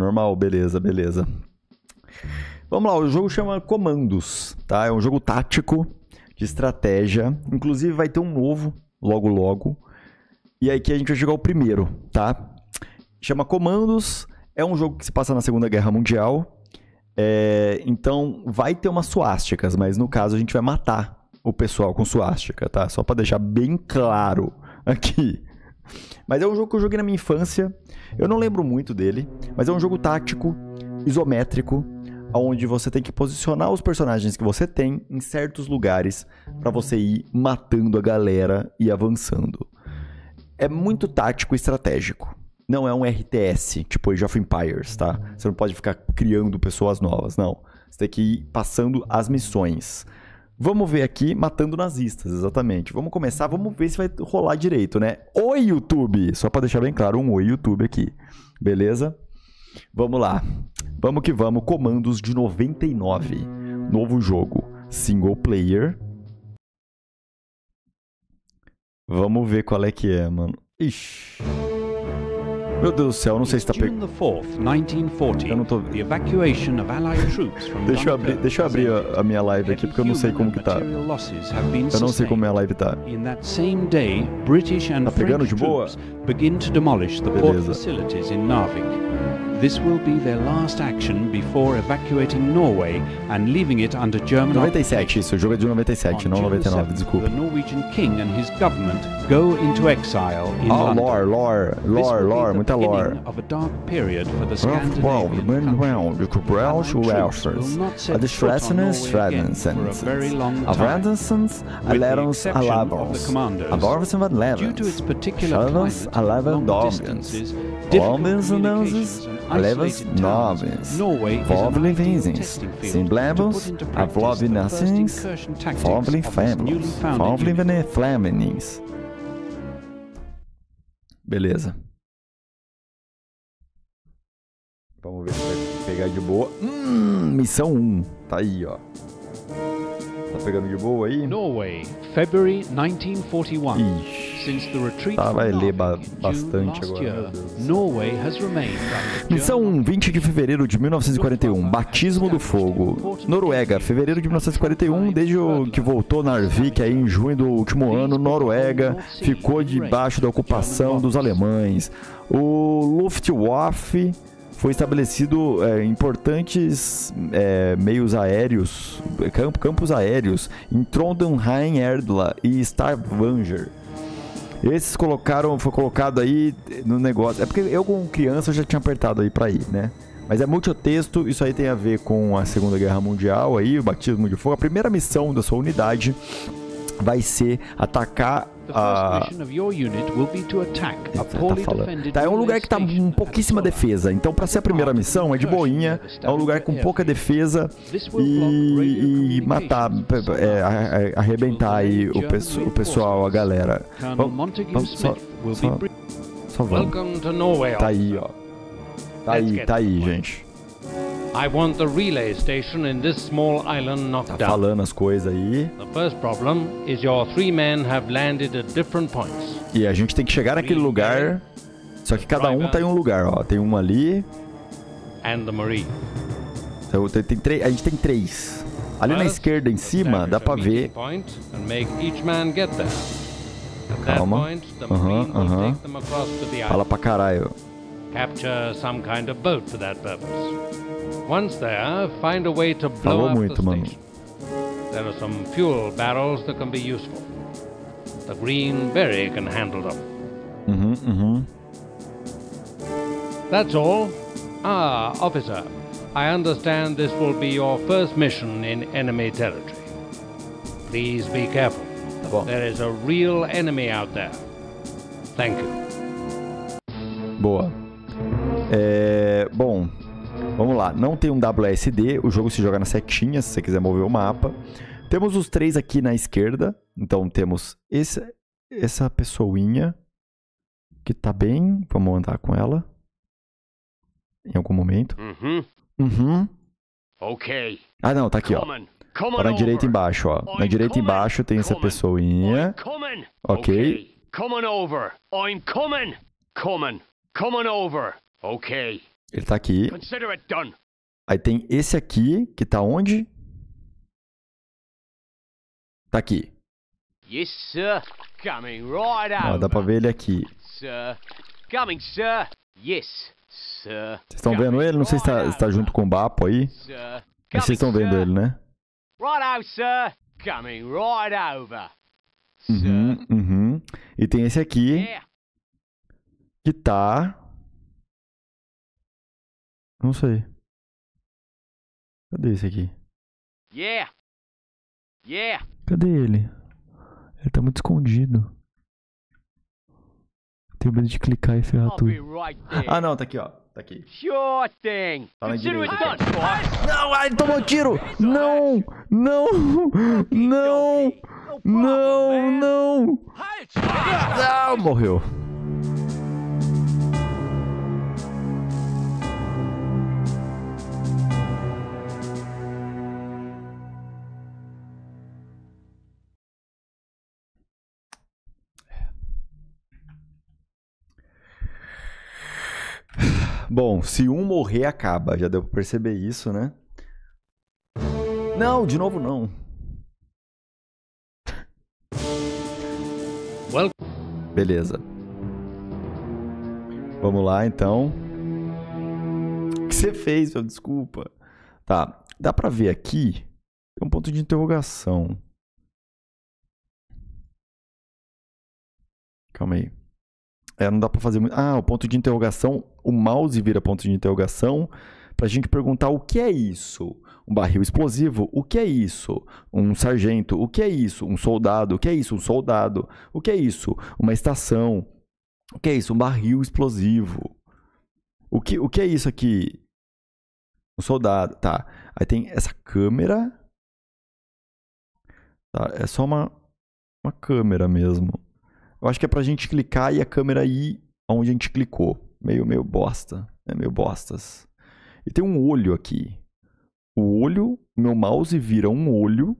normal, beleza, beleza. Vamos lá, o jogo chama Comandos, tá? É um jogo tático de estratégia. Inclusive vai ter um novo logo logo. E aí que a gente vai jogar o primeiro, tá? Chama Comandos, é um jogo que se passa na Segunda Guerra Mundial. É, então vai ter umas suásticas, mas no caso a gente vai matar o pessoal com suástica, tá? Só para deixar bem claro aqui. Mas é um jogo que eu joguei na minha infância. Eu não lembro muito dele, mas é um jogo tático, isométrico, onde você tem que posicionar os personagens que você tem em certos lugares para você ir matando a galera e avançando. É muito tático e estratégico. Não é um RTS, tipo Age of Empires, tá? Você não pode ficar criando pessoas novas, não. Você tem que ir passando as missões. Vamos ver aqui, matando nazistas, exatamente. Vamos começar, vamos ver se vai rolar direito, né? Oi, YouTube! Só para deixar bem claro, um oi, YouTube aqui. Beleza? Vamos lá. Vamos que vamos. Comandos de 99. Novo jogo. Single player. Vamos ver qual é que é, mano. Ixi. Meu Deus do céu, não sei se está pegando. Eu não tô Deixa eu abrir, deixa eu abrir a, a, minha live aqui porque eu não sei como que tá. Eu não sei como minha live tá. Tá pegando de boa? Beleza. This will be their last action before evacuating Norway and leaving it under German 97 The Norwegian king and his government go into exile in oh, London. lore, lore, lore, lore, muita lore. of a dark period for the Scandinavian countries. A distressness, threatensens, a randomsens, a lerons, a a borvos and vadlevens, shavans, a levas nobres, Vovlivensens, Simblebos, Avlobinacens, Vovlifemblos, flamenins. Beleza. Vamos ver se vai pegar de boa. Hum, missão 1. Tá aí, ó. Tá pegando de boa aí? Norway, February 1941. Ixi. tá, vai ler ba bastante agora. Norway has remained Missão 20 de fevereiro de 1941, Batismo do Fogo. Noruega, fevereiro de 1941, desde o que voltou Narvik aí em junho do último ano, Noruega ficou debaixo da ocupação dos alemães. O Luftwaffe foi estabelecido é, importantes é, meios aéreos, camp campos aéreos em Trondheim, Erdla e Stavanger. Esses colocaram, foi colocado aí no negócio. É porque eu como criança já tinha apertado aí para ir, né? Mas é multitexto, isso aí tem a ver com a Segunda Guerra Mundial aí, o batismo de fogo. A primeira missão da sua unidade vai ser atacar ah. a. Tá, tá, é um lugar que tá com pouquíssima defesa. Então, para ser a primeira missão, é de boinha. É um lugar com pouca defesa e, e matar, é, arrebentar aí o, o pessoal, a galera. Vamos, vamos só, só, só vamos. Tá aí, ó. Tá aí, tá aí, gente. I want the relay station in this small island knocked tá falando as coisas aí. The first problem is your three men have landed at different points. E a gente tem que chegar naquele lugar. Só que cada um tá em um lugar, ó. Tem um ali. And the Então, tem, tem a gente tem três. Ali na esquerda em cima dá pra ver. Calma. Aham, uhum, aham. Uhum. Fala pra caralho. Capture some kind of boat for that purpose. Once there, find a way to blow up the station. There are some fuel barrels that can be useful. The green berry can handle them. Mm-hmm, mm-hmm. That's all. Ah, officer, I understand this will be your first mission in enemy territory. Please be careful. There is a real enemy out there. Thank you. Boa. É, bom, vamos lá. Não tem um WSD, o jogo se joga nas setinhas, se você quiser mover o mapa. Temos os três aqui na esquerda. Então temos esse, essa pessoinha que tá bem. Vamos andar com ela. Em algum momento. Uhum. Uhum. Ok. Ah, não, tá aqui, ó. Para tá na direita embaixo, ó. Na direita embaixo tem essa pessoinha. Ok. on over. I'm coming. Coming. Coming over. Ok. Ele tá aqui. Consider it done. Aí tem esse aqui, que tá onde? Tá aqui. Yes, sir. Coming right out. dá pra ver ele aqui. Sir. Coming, sir. Yes, sir. Vocês estão vendo ele? Não sei se tá, se tá junto com o Bapo aí. Sir. Mas vocês estão vendo ele, né? Right out, sir. Coming right over. Uhum, uhum. E tem esse aqui. Que tá. Não sei. Cadê esse aqui? Yeah! Yeah! Cadê ele? Ele tá muito escondido. Tenho medo de clicar e ferrar tudo. Right ah, não, tá aqui, ó. Tá aqui. Sure thing. Tá na direita. Tá não, ai, ele tomou um tiro! Não! Não! Não! Não! Não! não. Ah, morreu. Bom, se um morrer, acaba. Já deu pra perceber isso, né? Não, de novo não. Beleza. Vamos lá, então. O que você fez, meu? Desculpa. Tá, dá pra ver aqui? Tem um ponto de interrogação. Calma aí. É, não dá pra fazer muito... Ah, o ponto de interrogação o mouse vira ponto de interrogação para a gente perguntar o que é isso? Um barril explosivo, o que é isso? Um sargento, o que é isso? Um soldado, o que é isso? Um soldado, o que é isso? Uma estação, o que é isso? Um barril explosivo. O que, o que é isso aqui? Um soldado, tá. Aí tem essa câmera. Tá, é só uma, uma câmera mesmo. Eu acho que é pra gente clicar e a câmera ir onde a gente clicou meio, meio bosta, né? meio bostas. E tem um olho aqui. O olho, meu mouse vira um olho.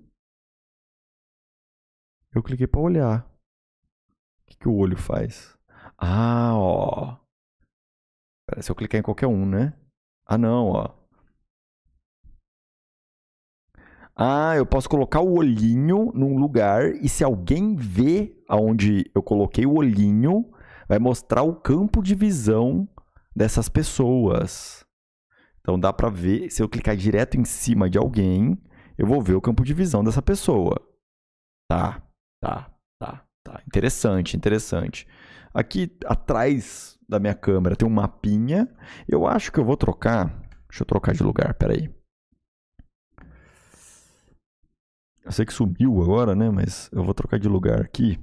Eu cliquei para olhar. O que, que o olho faz? Ah, ó. Pera, se eu clicar em qualquer um, né? Ah, não, ó. Ah, eu posso colocar o olhinho num lugar e se alguém vê aonde eu coloquei o olhinho, vai mostrar o campo de visão dessas pessoas. Então dá para ver, se eu clicar direto em cima de alguém, eu vou ver o campo de visão dessa pessoa. Tá, tá, tá, tá. Interessante, interessante. Aqui atrás da minha câmera tem um mapinha. Eu acho que eu vou trocar. Deixa eu trocar de lugar, peraí. Eu sei que subiu agora, né? Mas eu vou trocar de lugar aqui.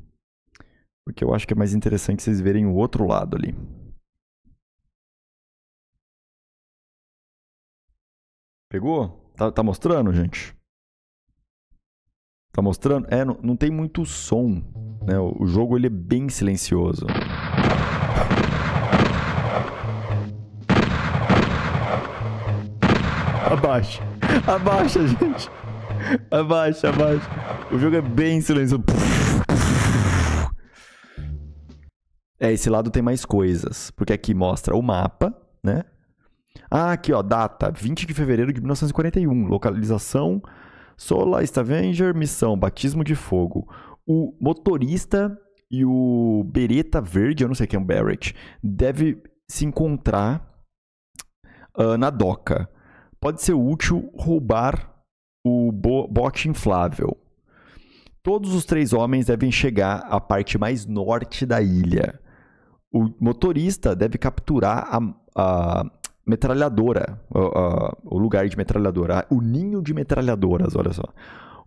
Porque eu acho que é mais interessante vocês verem o outro lado ali. Pegou? Tá, tá mostrando, gente? Tá mostrando? É, não, não tem muito som. Né? O, o jogo ele é bem silencioso. Abaixa. Abaixa, gente. Abaixa, abaixa. O jogo é bem silencioso. É, esse lado tem mais coisas, porque aqui mostra o mapa, né? Ah, aqui ó, data, 20 de fevereiro de 1941, localização, Solar Stavanger, missão, batismo de fogo. O motorista e o bereta verde, eu não sei quem é um Barrett, deve se encontrar uh, na doca. Pode ser útil roubar o bo bote inflável. Todos os três homens devem chegar à parte mais norte da ilha o motorista deve capturar a, a metralhadora, a, a, o lugar de metralhadora, o ninho de metralhadoras, olha só.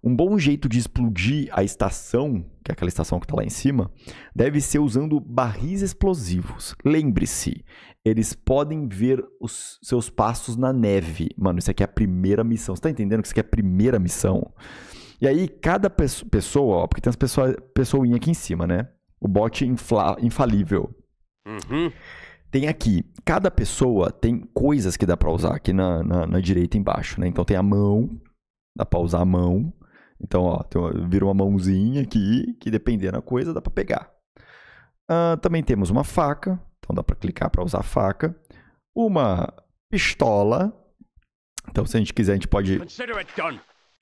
Um bom jeito de explodir a estação, que é aquela estação que está lá em cima, deve ser usando barris explosivos. Lembre-se, eles podem ver os seus passos na neve. Mano, isso aqui é a primeira missão. Você está entendendo que isso aqui é a primeira missão? E aí, cada pessoa, ó, porque tem as pessoa, pessoinhas aqui em cima, né? O bot infalível. Uhum. Tem aqui, cada pessoa tem coisas que dá para usar aqui na, na, na, direita embaixo, né? Então tem a mão, dá pra usar a mão. Então, ó, tem uma, vira uma mãozinha aqui, que dependendo da coisa dá pra pegar. Uh, também temos uma faca, então dá para clicar para usar a faca. Uma pistola. Então, se a gente quiser, a gente pode.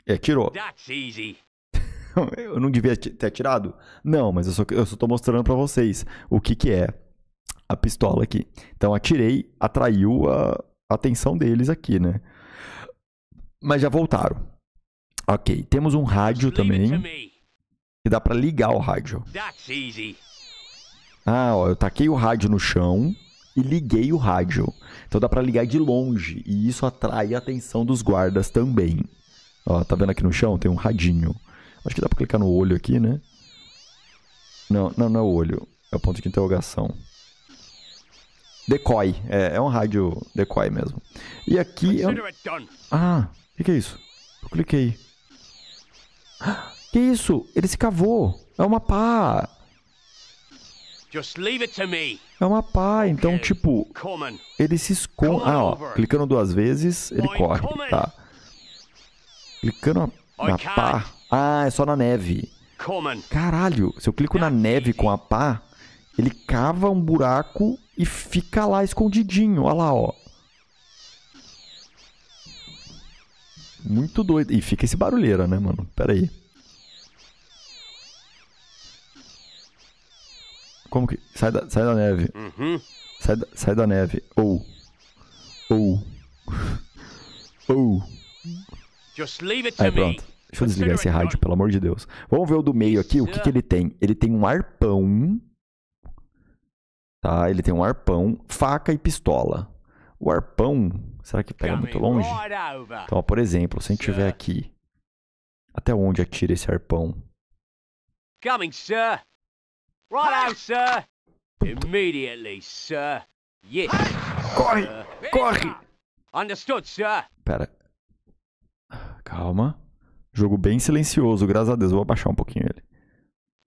É, tirou. eu não devia ter tirado? Não, mas eu só, eu só tô mostrando para vocês o que, que é a pistola aqui. Então atirei, atraiu a atenção deles aqui, né? Mas já voltaram. Ok, temos um rádio também. Que dá para ligar o rádio. Ah, ó, eu taquei o rádio no chão e liguei o rádio. Então dá para ligar de longe e isso atrai a atenção dos guardas também. Ó, tá vendo aqui no chão? Tem um radinho. Acho que dá para clicar no olho aqui, né? Não, não, não é o olho. É o ponto de interrogação. Decoy. É, é um rádio decoy mesmo. E aqui. É eu... Ah, o que, que, é isso? Eu cliquei. Que isso? Ele se cavou. É uma pá. É uma pá, então, tipo, ele se esconde. Ah, ó, clicando duas vezes, ele corre, tá? Clicando na, na pá. Ah, é só na neve. Caralho, se eu clico na neve com a pá, ele cava um buraco e fica lá escondidinho, olha lá, ó. Muito doido. E fica esse barulheira, né, mano? Pera aí. Como que. Sai da, sai da neve. Uhum. Sai, da, sai da neve. Ou. Oh. Ou. Oh. Ou. Oh. aí, pronto. Deixa eu desligar esse rádio, pelo amor de Deus. Vamos ver o do meio aqui, o que, que ele tem? Ele tem um arpão. Tá? Ele tem um arpão, faca e pistola. O arpão, será que pega muito longe? Então, ó, por exemplo, se a gente tiver aqui, até onde atira esse arpão? Coming, sir. Right out, sir. Immediately, sir. Yes. Corre, corre. Understood, sir. Pera. Calma. Jogo bem silencioso, graças a Deus. Vou abaixar um pouquinho ele.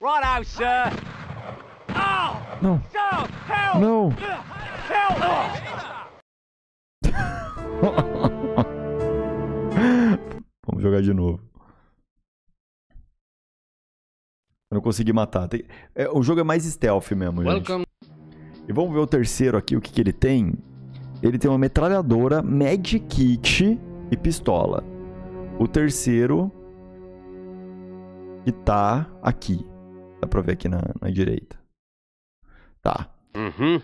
Right out, sir. Oh! Não. Não. Vamos jogar de novo. Eu não consegui matar. Tem... É, o jogo é mais stealth mesmo, Welcome. gente. E vamos ver o terceiro aqui, o que, que ele tem. Ele tem uma metralhadora, Magic Kit e pistola. O terceiro que tá aqui. Dá pra ver aqui na, na direita. Tá. Uhum.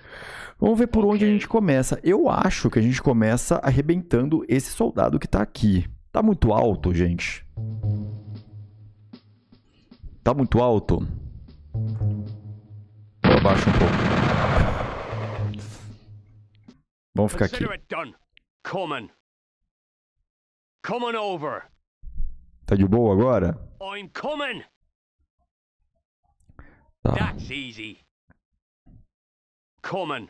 Vamos ver por onde a gente começa. Eu acho que a gente começa arrebentando esse soldado que tá aqui. Tá muito alto, gente. Tá muito alto. Vou abaixar um pouco. Vamos ficar aqui. Tá de boa agora? Tá. That's easy coming.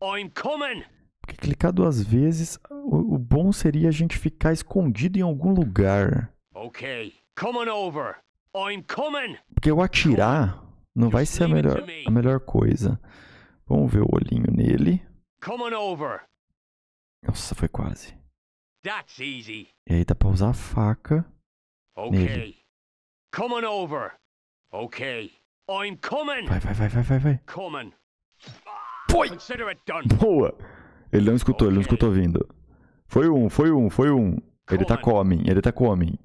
I'm coming. Porque clicar duas vezes, o, o, bom seria a gente ficar escondido em algum lugar. Ok, coming over. I'm coming. Porque eu atirar não vai ser a melhor, a melhor coisa. Vamos ver o olhinho nele. Coming over. Nossa, foi quase. That's easy. E aí dá pra usar a faca. Ok. Nele. Coming over. Ok. I'm coming. Vai, vai, vai, vai, vai, vai. Coming. Foi! Boa! Ele não escutou, ele não escutou vindo. Foi um, foi um, foi um. Ele tá coming, ele tá coming.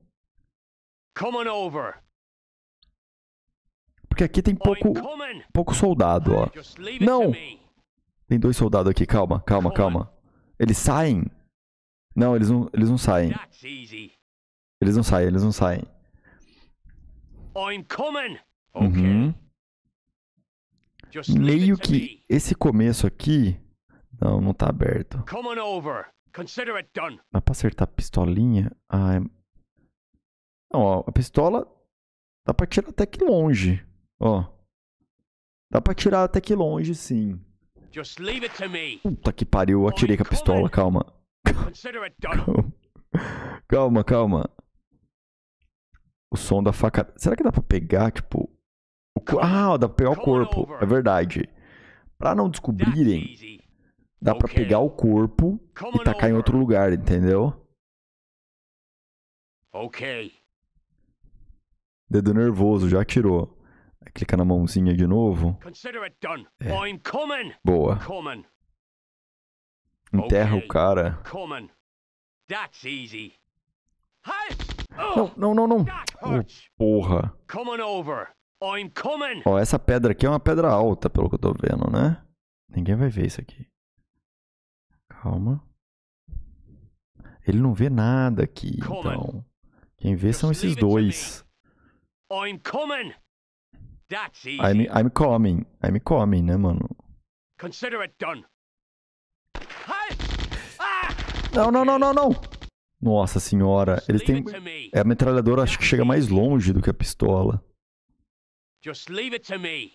Porque aqui tem pouco, pouco soldado, ó. Não! Tem dois soldados aqui, calma, calma, calma. Eles saem? Não, eles não, eles não saem. Eles não saem, eles não saem. Uhum meio que esse começo aqui. Não, não tá aberto. Dá pra acertar a pistolinha? Ah, é... Não, ó, a pistola dá pra tirar até que longe. Ó. Dá pra tirar até que longe, sim. Puta que pariu, eu atirei com a pistola, calma. calma. Calma, calma. O som da faca. Será que dá pra pegar, tipo, ah, dá pra pegar o corpo. É verdade. Pra não descobrirem, dá pra pegar o corpo e tacar em outro lugar, entendeu? Ok. Dedo nervoso, já tirou. Clica na mãozinha de novo. É. Boa. Enterra o cara. Não, não, não, não. Oh, porra. Ó, essa pedra aqui é uma pedra alta, pelo que eu tô vendo, né? Ninguém vai ver isso aqui. Calma. Ele não vê nada aqui, então. Quem vê são esses dois. I'm coming. That's easy. I'm, I'm coming. I'm coming, né, mano? Consider it done. Ah! Não, não, não, não, não. Nossa senhora, eles têm. É a metralhadora acho que chega mais longe do que a pistola. Just leave it to me.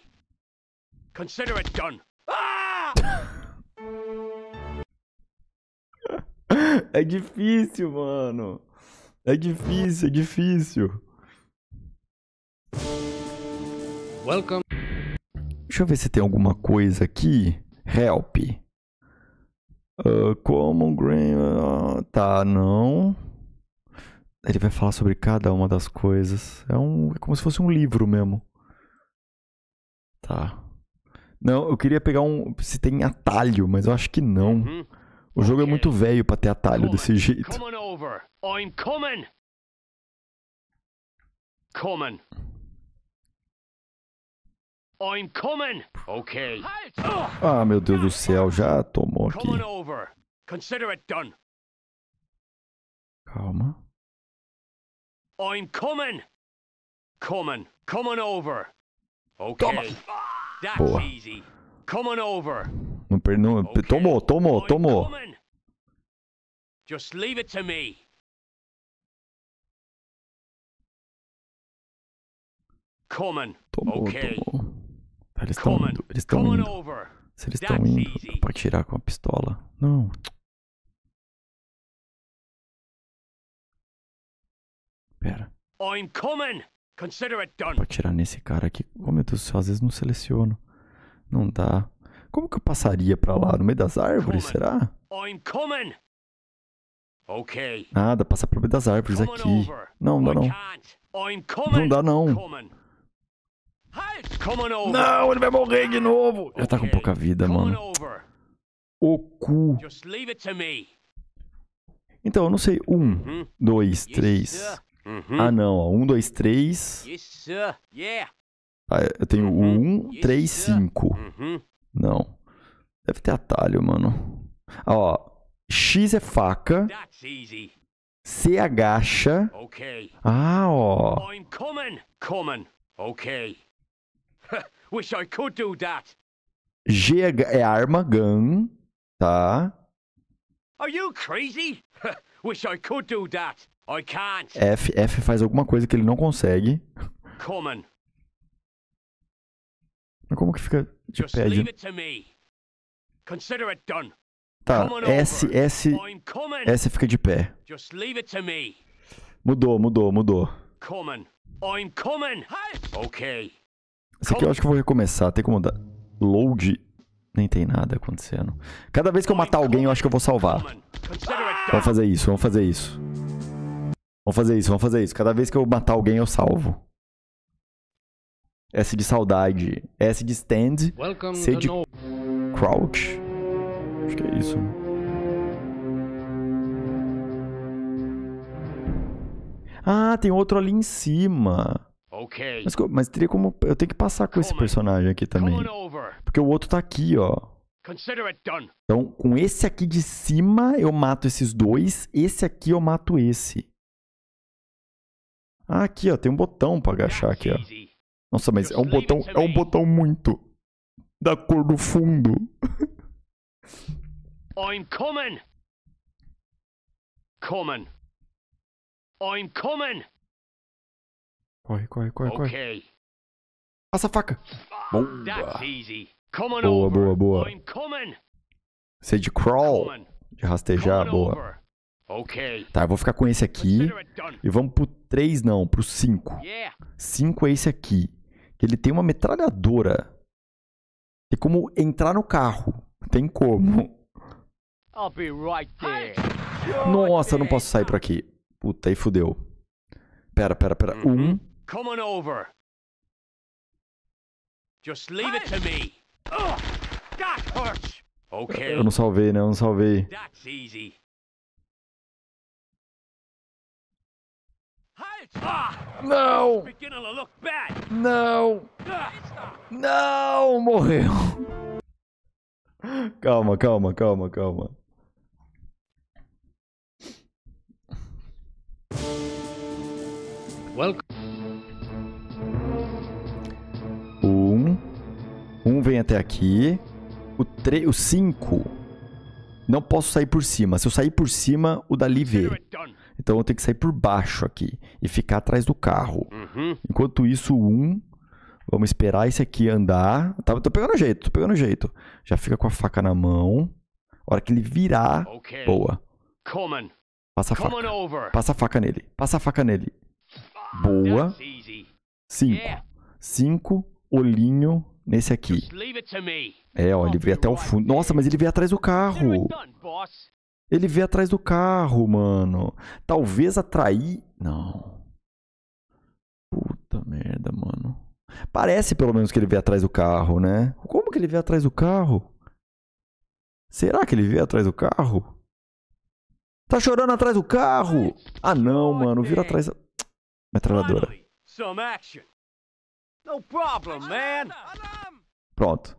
Consider it done. é difícil, mano. É difícil, é difícil. Welcome. Deixa eu ver se tem alguma coisa aqui. Help. Uh, common Green. Uh, tá, não. Ele vai falar sobre cada uma das coisas. É, um, é como se fosse um livro mesmo. Tá. Não, eu queria pegar um. Se tem atalho, mas eu acho que não. Uhum. O jogo é okay. é muito velho pra ter atalho Come desse jeito. Come over. I'm coming. Coming. I'm coming. Okay. Ah, meu Deus do céu, já tomou aqui. Calma. I'm coming. Coming. Coming over. Toma! Boa. Não per... Tomou, tomou, tomou. Just leave it to me. Coming. Tomou, okay. tomou. Eles estão indo, eles estão indo. Se eles estão indo, eu posso tirar com a pistola. Não. Pera. I'm coming. Vou tirar nesse cara aqui. Oh, meu Deus do céu, às vezes não seleciono. Não dá. Como que eu passaria pra lá? No meio das árvores, será? I'm coming. Nada, passa pelo meio das árvores aqui. Não, não dá não. Não dá não. Não, ele vai morrer de novo. Já tá com pouca vida, mano. O cu. Então, eu não sei. Um, uhum. dois, três... Uhum. Ah, não. Ó. Um, dois, três. Yes, sir. Yeah. Ah, eu tenho o uhum. um, yes, três, sir. cinco. Uhum. Não. Deve ter atalho, mano. Ah, ó. X é faca. That's easy. C é agacha. Ok. Ah, ó. I'm coming. Coming. Ok. Wish I could do that. G é, é arma, gun. Tá. Are you crazy? Wish I could do that. F, F faz alguma coisa que ele não consegue. Mas como que fica de pé? Tá, S, S, S fica de pé. Mudou, mudou, mudou. Esse aqui eu acho que eu vou recomeçar, tem como dar... Load, nem tem nada acontecendo. Cada vez que eu matar alguém, eu acho que eu vou salvar. Vamos fazer isso, vamos fazer isso. Vamos fazer isso, vamos fazer isso. Cada vez que eu matar alguém, eu salvo. S de saudade. S de stand. Welcome C de no... crouch. Acho que é isso. Ah, tem outro ali em cima. Mas, mas teria como. Eu tenho que passar com esse personagem aqui também. Porque o outro tá aqui, ó. Então, com esse aqui de cima, eu mato esses dois. Esse aqui eu mato esse. Ah, aqui, ó, tem um botão pra agachar aqui, ó. Nossa, mas é um botão, é um botão muito da cor do fundo. I'm coming. Coming. I'm coming. Corre, corre, corre, corre. Okay. Passa a faca. Boa. boa, boa, boa. I'm coming. de crawl, de rastejar, boa. Tá, eu vou ficar com esse aqui. E vamos pro 3, não, pro 5. 5 é esse aqui. Que ele tem uma metralhadora. Tem como entrar no carro. Tem como. Nossa, eu não posso sair por aqui. Puta, aí fodeu. Pera, pera, pera. Mm-hmm. Um. Come on over. Just leave it to me. Eu não salvei, né? Eu não salvei. That's easy. Não! Não! Não! Morreu! Calma, calma, calma, calma. Welcome. Um. Um vem até aqui. O três, O cinco. Não posso sair por cima. Se eu sair por cima, o dali vê. Então eu tenho que sair por baixo aqui e ficar atrás do carro. Uhum. Enquanto isso, um, vamos esperar esse aqui andar. Tá, tô pegando jeito, tô pegando jeito. Já fica com a faca na mão. A hora que ele virar, okay. boa. Coming. Passa a faca. Passa a faca nele. Passa a faca nele. Ah, boa. Cinco. Cinco. Olhinho nesse aqui. É, ó, ele veio até o fundo. Nossa, mas ele veio atrás do carro. Ele vê atrás do carro, mano. Talvez atrair. Não. Puta merda, mano. Parece pelo menos que ele vê atrás do carro, né? Como que ele vê atrás do carro? Será que ele vê atrás do carro? Tá chorando atrás do carro! Ah não, mano, vira atrás da. Metralhadora. Pronto.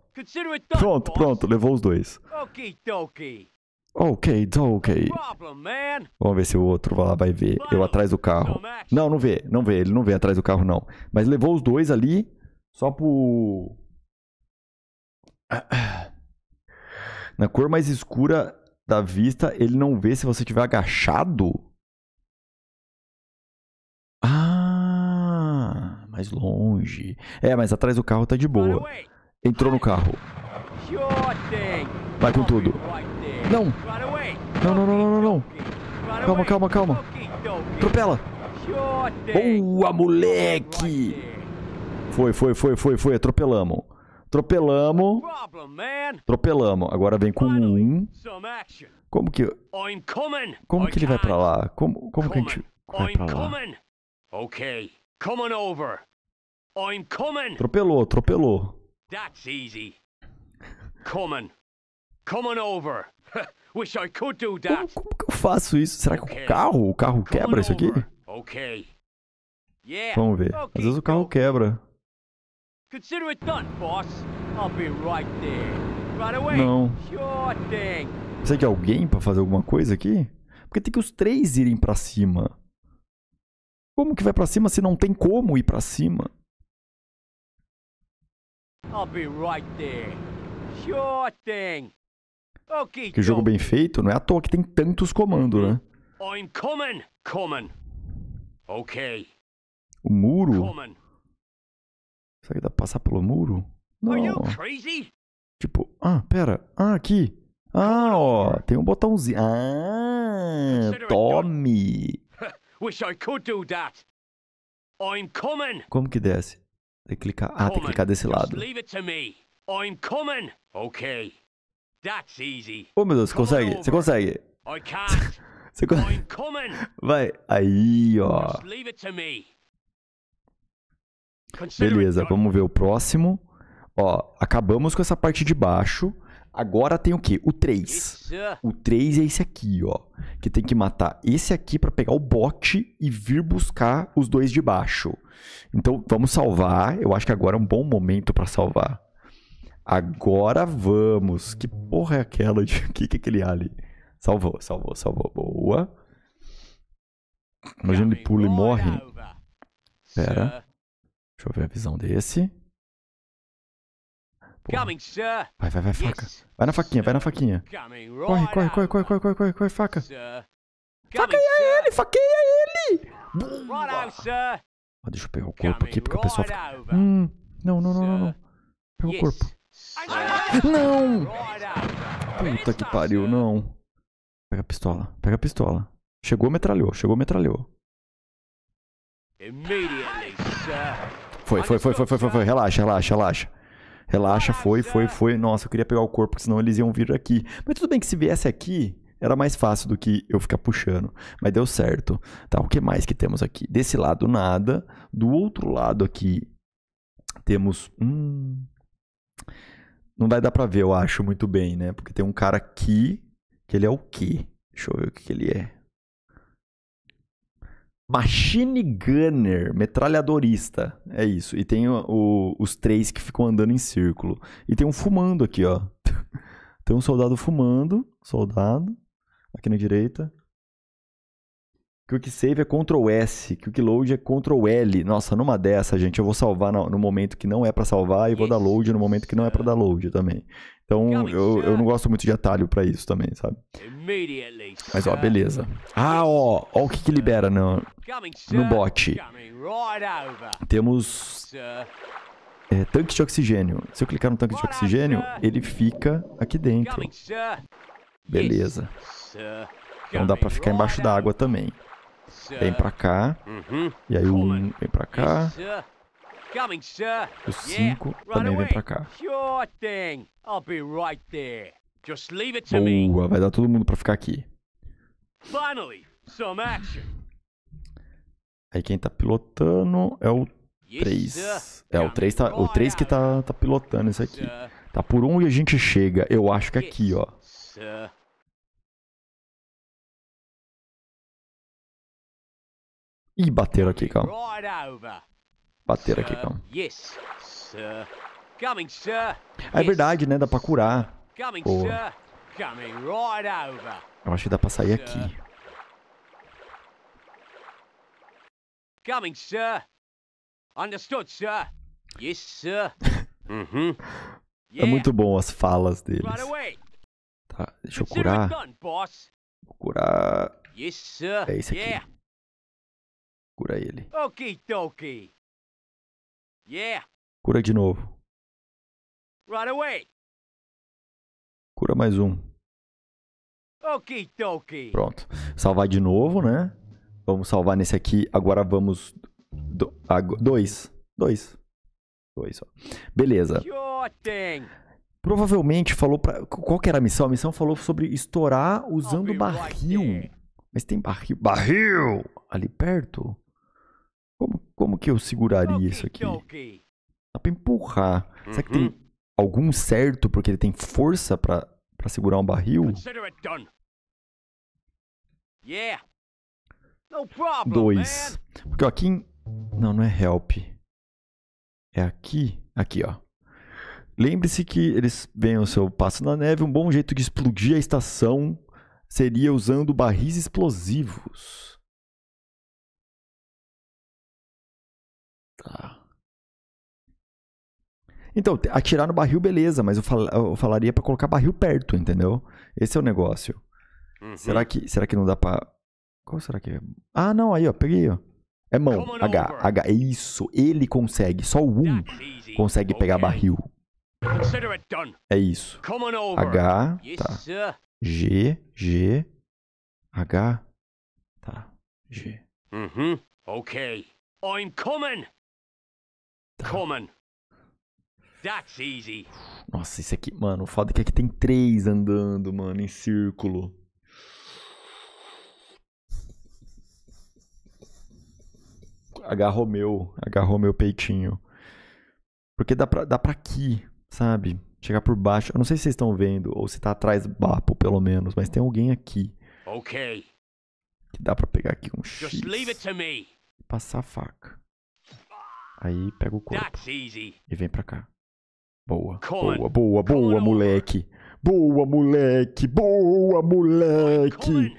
Pronto, pronto, levou os dois. Ok, então, ok. Vamos ver se o outro lá vai ver. Eu atrás do carro. Não, não vê, não vê. Ele não vê atrás do carro, não. Mas levou os dois ali só pro... Na cor mais escura da vista, ele não vê se você estiver agachado. Ah, mais longe. É, mas atrás do carro tá de boa. Entrou no carro. Vai com tudo. Não. Não, não, não, não, não, Calma, calma, calma. Atropela. Boa, moleque. Foi, foi, foi, foi, foi. Atropelamos. Atropelamos. Atropelamos. Agora vem com um. Como que... Como que ele vai pra lá? Como, como que a gente vai pra lá? Ok. Coming over. I'm coming. Tropelou, tropelou. That's easy. Coming. Coming over. Wish I could do that. Como, que eu faço isso? Será que o carro, o carro quebra isso aqui? Vamos ver. Às vezes o carro quebra. Consider it done, boss. I'll be right there. Right away. Não. Precisa de alguém para fazer alguma coisa aqui? Porque tem que os três irem para cima. Como que vai para cima se não tem como ir para cima? I'll be right there. Sure thing. Que jogo então. bem feito, não é à toa que tem tantos comandos, né? Uhum. I'm coming, coming. Okay. O muro? Coming. Será que dá pra passar pelo muro? Não. Tipo, ah, pera. Ah, aqui. Ah, ó, tem um botãozinho. Ah, tome. Wish I could do that. I'm coming. Como que desce? Tem que clicar. Ah, tem que clicar desse lado. I'm coming. Okay. That's easy. Oh meu Deus, consegue, você consegue. I can't. Você consegue. I'm coming. Vai, aí, ó. Just leave it to me. Beleza, vamos ver o próximo. Ó, acabamos com essa parte de baixo. Agora tem o que? O 3. Uh, o 3 é esse aqui, ó. Que tem que matar esse aqui para pegar o bote e vir buscar os dois de baixo. Então, vamos salvar. Eu acho que agora é um bom momento para salvar. Agora vamos. Que porra é aquela? O que, que é aquele ali? Salvou, salvou, salvou. Boa. Imagina ele pula e morre. Pera. Deixa eu ver a visão desse. Porra. Vai, vai, vai, faca. Vai na faquinha, vai na faquinha. Corre, corre, corre, corre, corre, corre, corre, corre faca. Faqueia ele, faqueia ele! Boa. Deixa eu pegar o corpo aqui, porque o pessoal fica... Hum, não, não, não, não, não. Pega o corpo. Não! Puta que pariu, não. Pega a pistola, pega a pistola. Chegou, metralhou, chegou, metralhou. Foi, foi, foi, foi, foi, foi, foi. Relaxa, relaxa, relaxa. Relaxa, foi, foi, foi. Nossa, eu queria pegar o corpo, porque senão eles iam vir aqui. Mas tudo bem que se viesse aqui, era mais fácil do que eu ficar puxando. Mas deu certo. Tá, o que mais que temos aqui? Desse lado, nada. Do outro lado aqui, temos... Hum... Não vai dar pra ver, eu acho, muito bem, né? Porque tem um cara aqui que ele é o quê? Deixa eu ver o que, que ele é. Machine Gunner, metralhadorista. É isso. E tem o, o, os três que ficam andando em círculo. E tem um fumando aqui, ó. Tem um soldado fumando. Soldado. Aqui na direita. Quick Save é Ctrl S, Quick Load é Ctrl L. Nossa, numa dessa, gente, eu vou salvar no, momento que não é para salvar e vou dar load no momento que não é para dar load também. Então, eu, eu não gosto muito de atalho para isso também, sabe? Mas, ó, beleza. Ah, ó, ó o que que libera no, no bot. Temos é, tanque de oxigênio. Se eu clicar no tanque de oxigênio, ele fica aqui dentro. Beleza. Então dá pra ficar embaixo da água também. Vem pra cá. Uhum. E aí o 1 um vem pra cá. O 5 também vem pra cá. Boa, vai dar todo mundo pra ficar aqui. Aí quem tá pilotando é o 3. É, o 3, tá, o 3 que tá, tá pilotando isso aqui. Tá por 1 um e a gente chega. Eu acho que é aqui, ó. Ih, bateram aqui, calma. Bateram aqui, calma. É verdade, né? Dá pra curar. Porra. Eu acho que dá pra sair aqui. Coming, sir. Understood, sir. Yes, sir. Uhum. É muito bom as falas deles. Tá, deixa eu curar. Vou curar. É esse aqui. Cura ele. Ok, então, ok. Yeah. Cura de novo. Right away. Cura mais um. Ok, então, ok. Pronto. Salvar de novo, né? Vamos salvar nesse aqui. Agora vamos. Do... dois. Dois. Dois, ó. Beleza. Provavelmente falou pra. Qual que era a missão? A missão falou sobre estourar usando barril. Right Mas tem barril. Barril! Ali perto? Como, como que eu seguraria isso aqui? Dá pra empurrar. Uhum. Será que tem uhum. algum certo porque ele tem força pra, pra segurar um barril? Dois. Porque ó, aqui em... Não, não é help. É aqui. Aqui, ó. Lembre-se que eles veem o seu passo na neve. Um bom jeito de explodir a estação seria usando barris explosivos. Então, atirar no barril, beleza, mas eu, fal eu falaria para colocar barril perto, entendeu? Esse é o negócio. Uhum. Será, que, será que não dá pra. Qual será que é? Ah, não, aí, ó, peguei, ó. É mão, H, H, é isso, ele consegue, só o um consegue pegar okay. barril. É isso. H, tá. G, G, H, tá. G. Uhum, ok. I'm coming! Coming. That's easy. Nossa, isso aqui, mano, o foda é que aqui tem três andando, mano, em círculo. Agarrou meu, agarrou meu peitinho. Porque dá pra, dá pra aqui, sabe? Chegar por baixo. Eu não sei se vocês estão vendo, ou se tá atrás do bapo, pelo menos, mas tem alguém aqui. Ok. Que dá pra pegar aqui um X. Just leave it to me. E passar a faca. Aí pega o corpo. E vem pra cá. Boa, boa, boa, boa, moleque. Boa, moleque. Boa, moleque.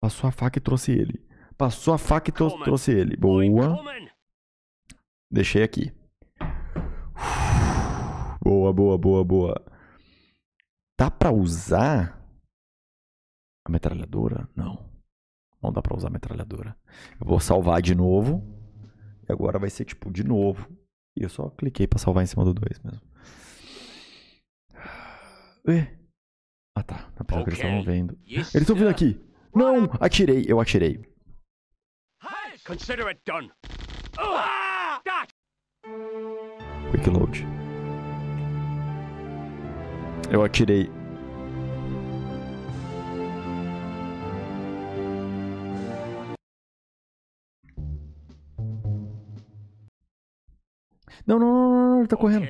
Passou a faca e trouxe ele. Passou a faca e trou trouxe ele. Boa. Deixei aqui. Boa, boa, boa, boa. Dá pra usar a metralhadora? Não. Não dá pra usar a metralhadora. Eu vou salvar de novo. E agora vai ser tipo de novo. E eu só cliquei para salvar em cima do 2 mesmo. Ué? Ah tá, na okay. que eles estavam vendo. Yes, eles estão vindo aqui! Não! Atirei, eu atirei. Consider it done. ah! Quick load. Eu atirei Não, não, não, não, ele tá correndo.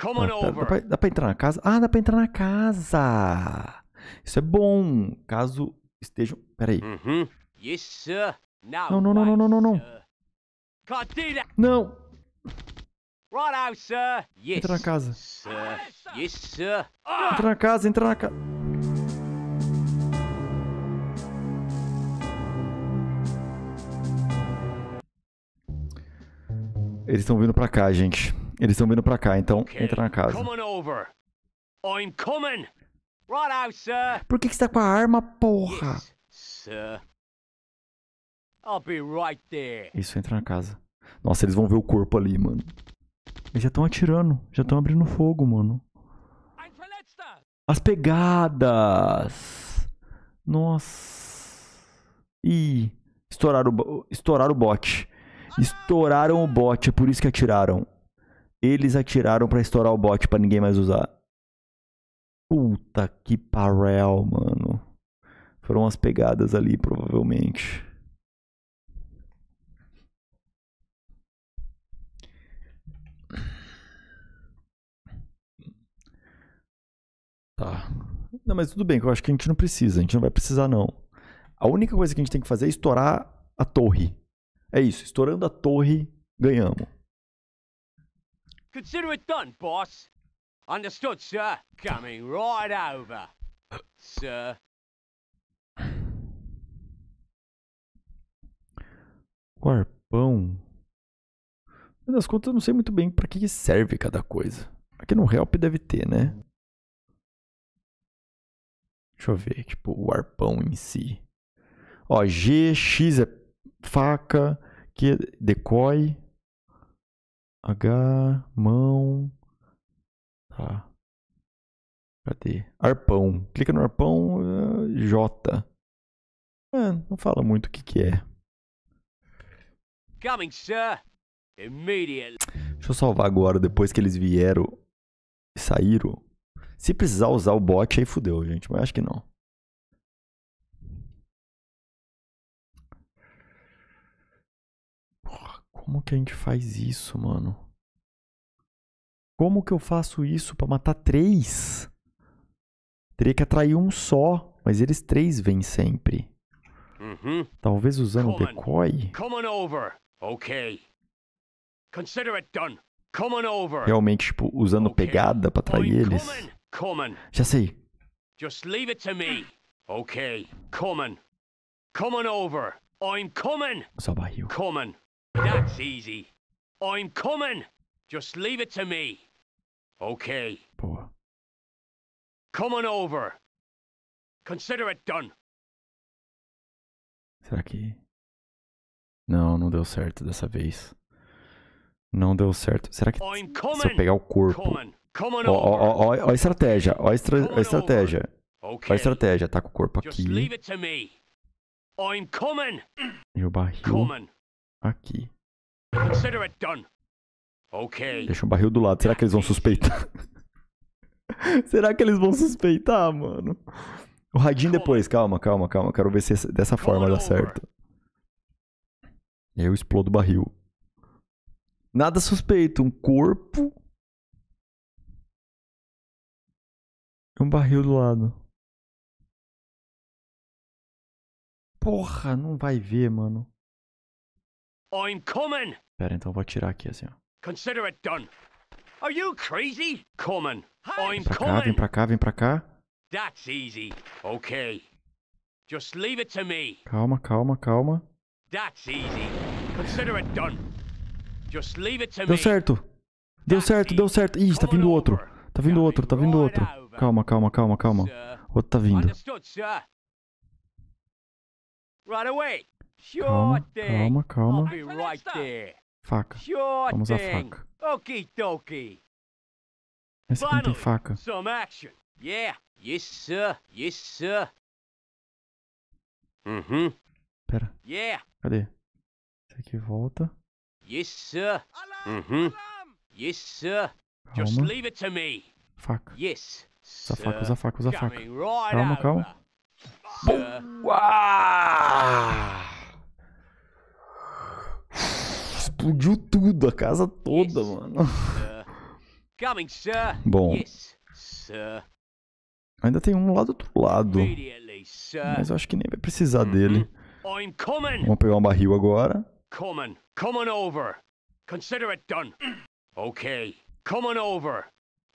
Come on ah, tá, over. Dá, pra, dá pra entrar na casa? Ah, dá pra entrar na casa. Isso é bom, caso estejam... Peraí. aí. Uhum. Yes, sir. Não, não, não, não, não, não, não. Não! Ah! Entra na casa. Entra na casa, entra na casa. Eles estão vindo pra cá, gente. Eles estão vindo pra cá, então okay. entra na casa. Right out, sir. Por que, que você tá com a arma, porra? Yes, sir. I'll be right there. Isso, entra na casa. Nossa, eles vão ver o corpo ali, mano. Eles já estão atirando. Já estão abrindo fogo, mano. As pegadas. Nossa. Ih, estouraram o, estouraram o bote. Estouraram o bote, é por isso que atiraram. Eles atiraram para estourar o bote para ninguém mais usar. Puta que parel, mano. Foram as pegadas ali, provavelmente. Tá. Não, mas tudo bem, que eu acho que a gente não precisa, a gente não vai precisar não. A única coisa que a gente tem que fazer é estourar a torre. É isso, estourando a torre, ganhamos. Consider it done, boss. Understood, sir. Coming right over, sir. O arpão. Mas das contas, eu não sei muito bem para que serve cada coisa. Aqui no Help deve ter, né? Deixa eu ver, tipo, o arpão em si. Ó, G, X é faca, que decoy, H, mão, tá. Cadê? Arpão. Clica no arpão, eh, J. É, não fala muito o que que é. Coming, sir. Immediately. Deixa eu salvar agora, depois que eles vieram e saíram. Se precisar usar o bot, aí fudeu, gente. Mas acho que não. Como que a gente faz isso, mano? Como que eu faço isso para matar três? Teria que atrair um só, mas eles três vêm sempre. Uhum. Talvez usando Coming. decoy. over. Okay. Consider it done. over. Realmente, tipo, usando okay. pegada para atrair eles. Já sei. Just leave it to me. Okay. Coming. Coming over. I'm coming. Só barril. That's easy. I'm coming. Just leave it to me. Okay. Boa. Come on over. Consider it done. Será que. Não, não deu certo dessa vez. Não deu certo. Será que se eu pegar o corpo. Ó, ó, ó, ó a estratégia. Ó a, estra... a estratégia. Ó a estratégia. Tá com o corpo aqui. E o barril aqui. Deixa o barril do lado. Será que eles vão suspeitar? Será que eles vão suspeitar, mano? O radinho depois. Calma, calma, calma. Quero ver se dessa forma dá certo. Eu explodo o barril. Nada suspeito. Um corpo. Um barril do lado. Porra, não vai ver, mano. I'm coming. Pera, então vou atirar aqui assim, ó. Consider it done. Are you crazy? Coming. I'm coming. Vem pra cá, vem pra cá. That's easy. Okay. Just leave it to me. Calma, calma, calma. That's easy. Consider it done. Just leave it to me. Deu certo. Deu certo, deu certo. Ih, tá vindo tá outro. Tá vindo outro, tá vindo outro. Calma, calma, calma, calma. Outro tá vindo. Right away. Calma, calma, calma. Faca. Vamos à faca. Ok, dokie. Essa aqui não tem faca. Some action. Yeah. Yes, sir. Yes, sir. Uhum. Pera. Yeah. Cadê? Esse aqui volta. Yes, sir. Uhum. Yes, sir. Just leave Faca. Yes. a faca, usa faca, usa faca. Calma, calma. Boa! explodiu tudo, a casa toda, yes, mano. Sir. Coming, sir. Bom. Yes, sir. Ainda tem um lá do outro lado. Mas eu acho que nem vai precisar mm-hmm. dele. Vamos pegar um barril agora. Coming. Coming over. Consider it done. Ok. Coming over.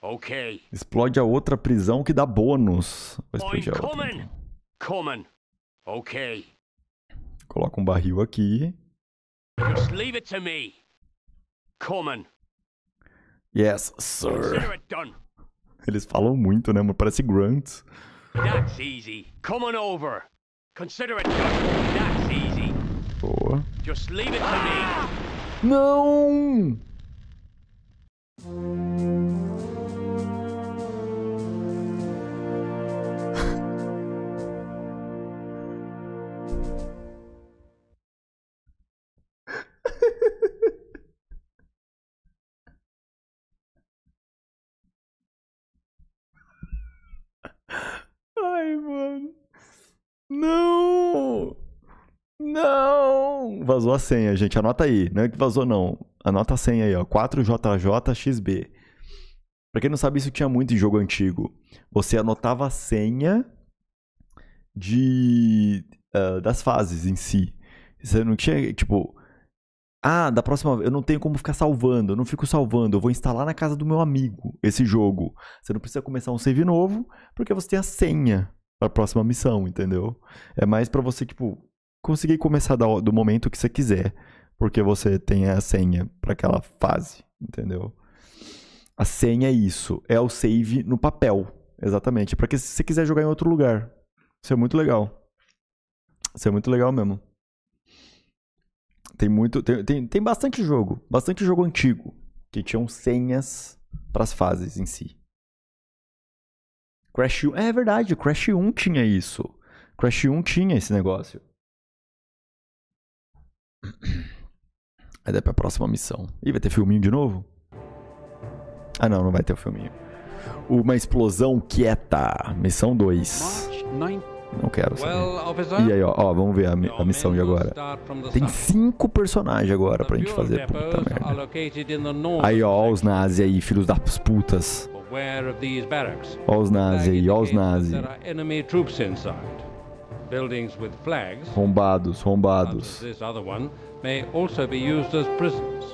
Ok. Explode a outra prisão que dá bônus. explodir a outra. Coming. Coming. Ok. Coloca um barril aqui. Just leave it to me. Common. Yes, sir. Eles falam muito, né, mano? Parece Grunt. That's easy. Come on over. Consider it done. That's easy. Boa. Just leave it to me. Não! Ai, mano. Não! Não! Vazou a senha, gente. Anota aí. Não é que vazou, não. Anota a senha aí, ó. 4JJXB. Pra quem não sabe, isso tinha muito em jogo antigo. Você anotava a senha de, uh, das fases em si. Você não tinha, tipo, ah, da próxima vez, eu não tenho como ficar salvando, eu não fico salvando, eu vou instalar na casa do meu amigo esse jogo. Você não precisa começar um save novo, porque você tem a senha para a próxima missão, entendeu? É mais para você, tipo, conseguir começar do momento que você quiser, porque você tem a senha para aquela fase, entendeu? A senha é isso, é o save no papel, exatamente, para que se você quiser jogar em outro lugar. Isso é muito legal. Isso é muito legal mesmo. Tem muito. Tem, tem, tem bastante jogo. Bastante jogo antigo. Que tinham senhas para as fases em si. Crash 1. É, verdade, Crash 1 tinha isso. Crash 1 tinha esse negócio. Aí para pra próxima missão. Ih, vai ter filminho de novo? Ah não, não vai ter o filminho. Uma explosão quieta. Missão 2. Não quero saber. E aí, ó, ó vamos ver a, a missão de agora. Tem cinco personagens agora pra gente fazer, puta merda. Aí, ó, os nazis aí, filhos das putas. Ó os nazis aí, ó os nazis. Rombados, rombados.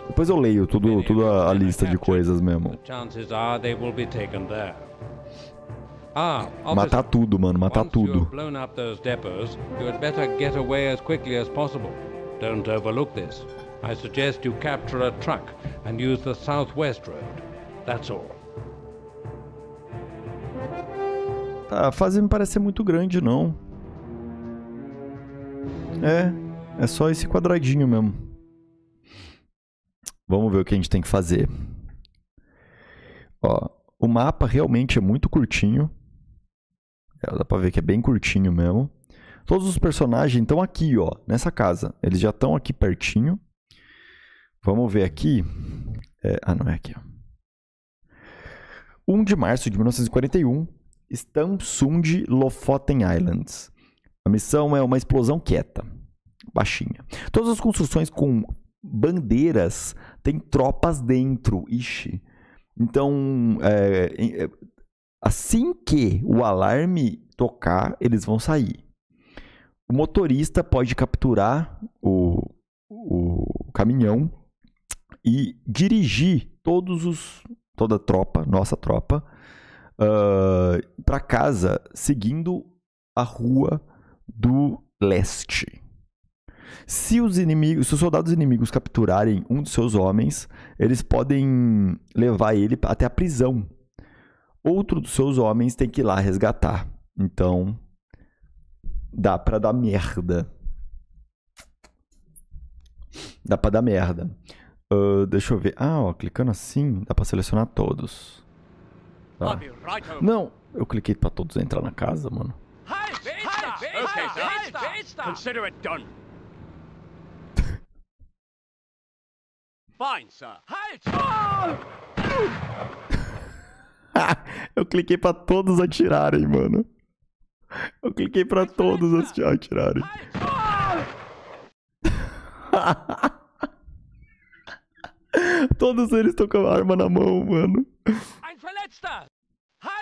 Depois eu leio tudo, toda a lista de coisas mesmo. Ah, matar tudo, mano, matar tudo. Don't overlook this. I suggest you capture a truck and use the southwest road. That's all. Tá, a fase me parece ser muito grande, não. É, é só esse quadradinho mesmo. Vamos ver o que a gente tem que fazer. Ó, o mapa realmente é muito curtinho. É, dá pra ver que é bem curtinho mesmo. Todos os personagens estão aqui, ó, nessa casa. Eles já estão aqui pertinho. Vamos ver aqui. É, ah, não é aqui, ó. 1 de março de 1941, Stamsund Lofoten Islands. A missão é uma explosão quieta, baixinha. Todas as construções com bandeiras têm tropas dentro, ixi. Então, é, é Assim que o alarme tocar, eles vão sair. O motorista pode capturar o, o caminhão e dirigir todos os, toda a tropa, nossa tropa, uh, ah, para casa, seguindo a rua do leste. Se os inimigos, se os soldados inimigos capturarem um de seus homens, eles podem levar ele até a prisão outro dos seus homens tem que ir lá resgatar. Então, dá pra dar merda. Dá pra dar merda. Uh, deixa eu ver. Ah, ó, clicando assim, dá pra selecionar todos. Tá. Não, eu cliquei pra todos entrar na casa, mano. Consider it done. sir. Eu cliquei pra todos atirarem, mano. Eu cliquei pra todos atirarem. todos eles estão com a arma na mão, mano.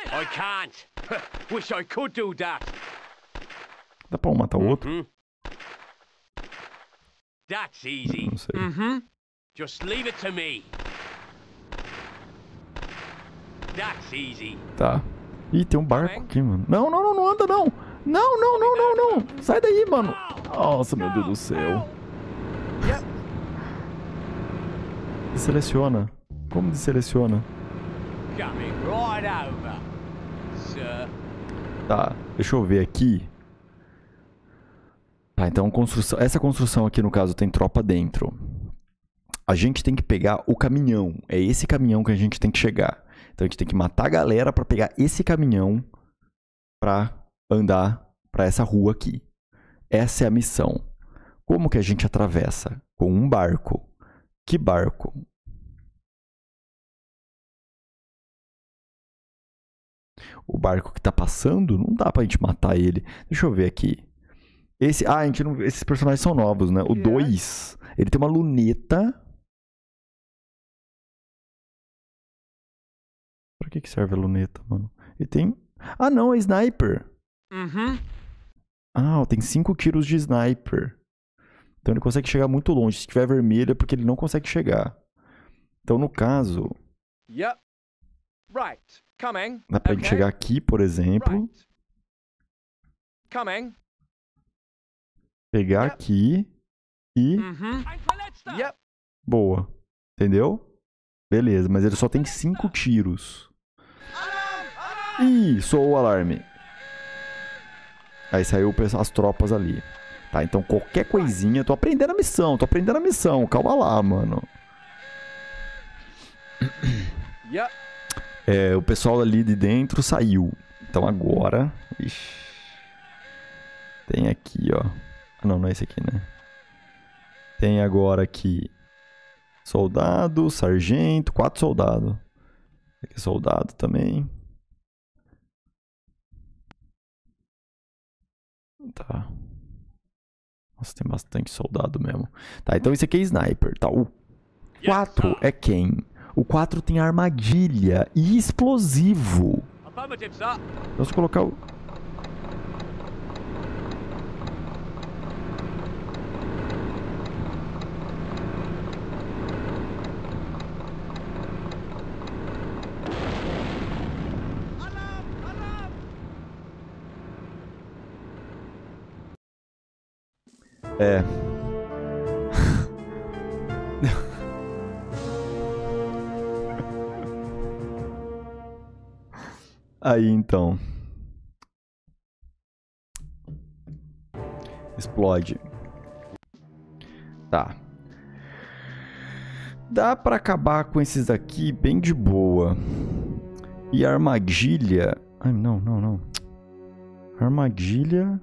I can't. Wish I could do that. Dá pra um matar o mm-hmm. outro? Uh -huh. That's easy. Não, não sei. Uhum. Just leave it to me. Tá. Ih, tem um tá barco aqui, mano. Não, não, não, não anda, não. Não, não, não, não, não. Sai daí, mano. Nossa, meu Deus do céu. Deseleciona. Como deseleciona? Tá, deixa eu ver aqui. Tá, então construção, essa construção aqui no caso tem tropa dentro. A gente tem que pegar o caminhão. É esse caminhão que a gente tem que chegar. Então a gente tem que matar a galera para pegar esse caminhão para andar para essa rua aqui. Essa é a missão. Como que a gente atravessa? Com um barco. Que barco? O barco que tá passando, não dá pra gente matar ele. Deixa eu ver aqui. Esse, ah, a gente não, esses personagens são novos, né? O 2, é. ele tem uma luneta Pra que, que serve a luneta, mano? E tem. Ah, não, é sniper. Uhum. Ah, tem 5 tiros de sniper. Então ele consegue chegar muito longe. Se tiver vermelho é porque ele não consegue chegar. Então no caso. Yep. Right. Coming. Dá pra okay. gente chegar aqui, por exemplo. Right. Coming. Pegar yep. aqui. E. Uhum. Yep. Boa. Entendeu? Beleza, mas ele só tem 5 tiros. Ih, soou o alarme. Aí saiu as tropas ali. Tá, então qualquer coisinha. Tô aprendendo a missão, tô aprendendo a missão. Calma lá, mano. É, o pessoal ali de dentro saiu. Então agora. Ixi, tem aqui, ó. Ah, não, não é esse aqui, né? Tem agora aqui. Soldado, sargento, quatro soldados. Aqui soldado também. Tá. Nossa, tem bastante soldado mesmo. Tá, então esse aqui é sniper, tá? O 4 é quem? O 4 tem armadilha e explosivo. Vamos colocar o... É. Aí então. Explode. Tá. Dá para acabar com esses aqui bem de boa. E armadilha. Ai, não, não, não. Armadilha.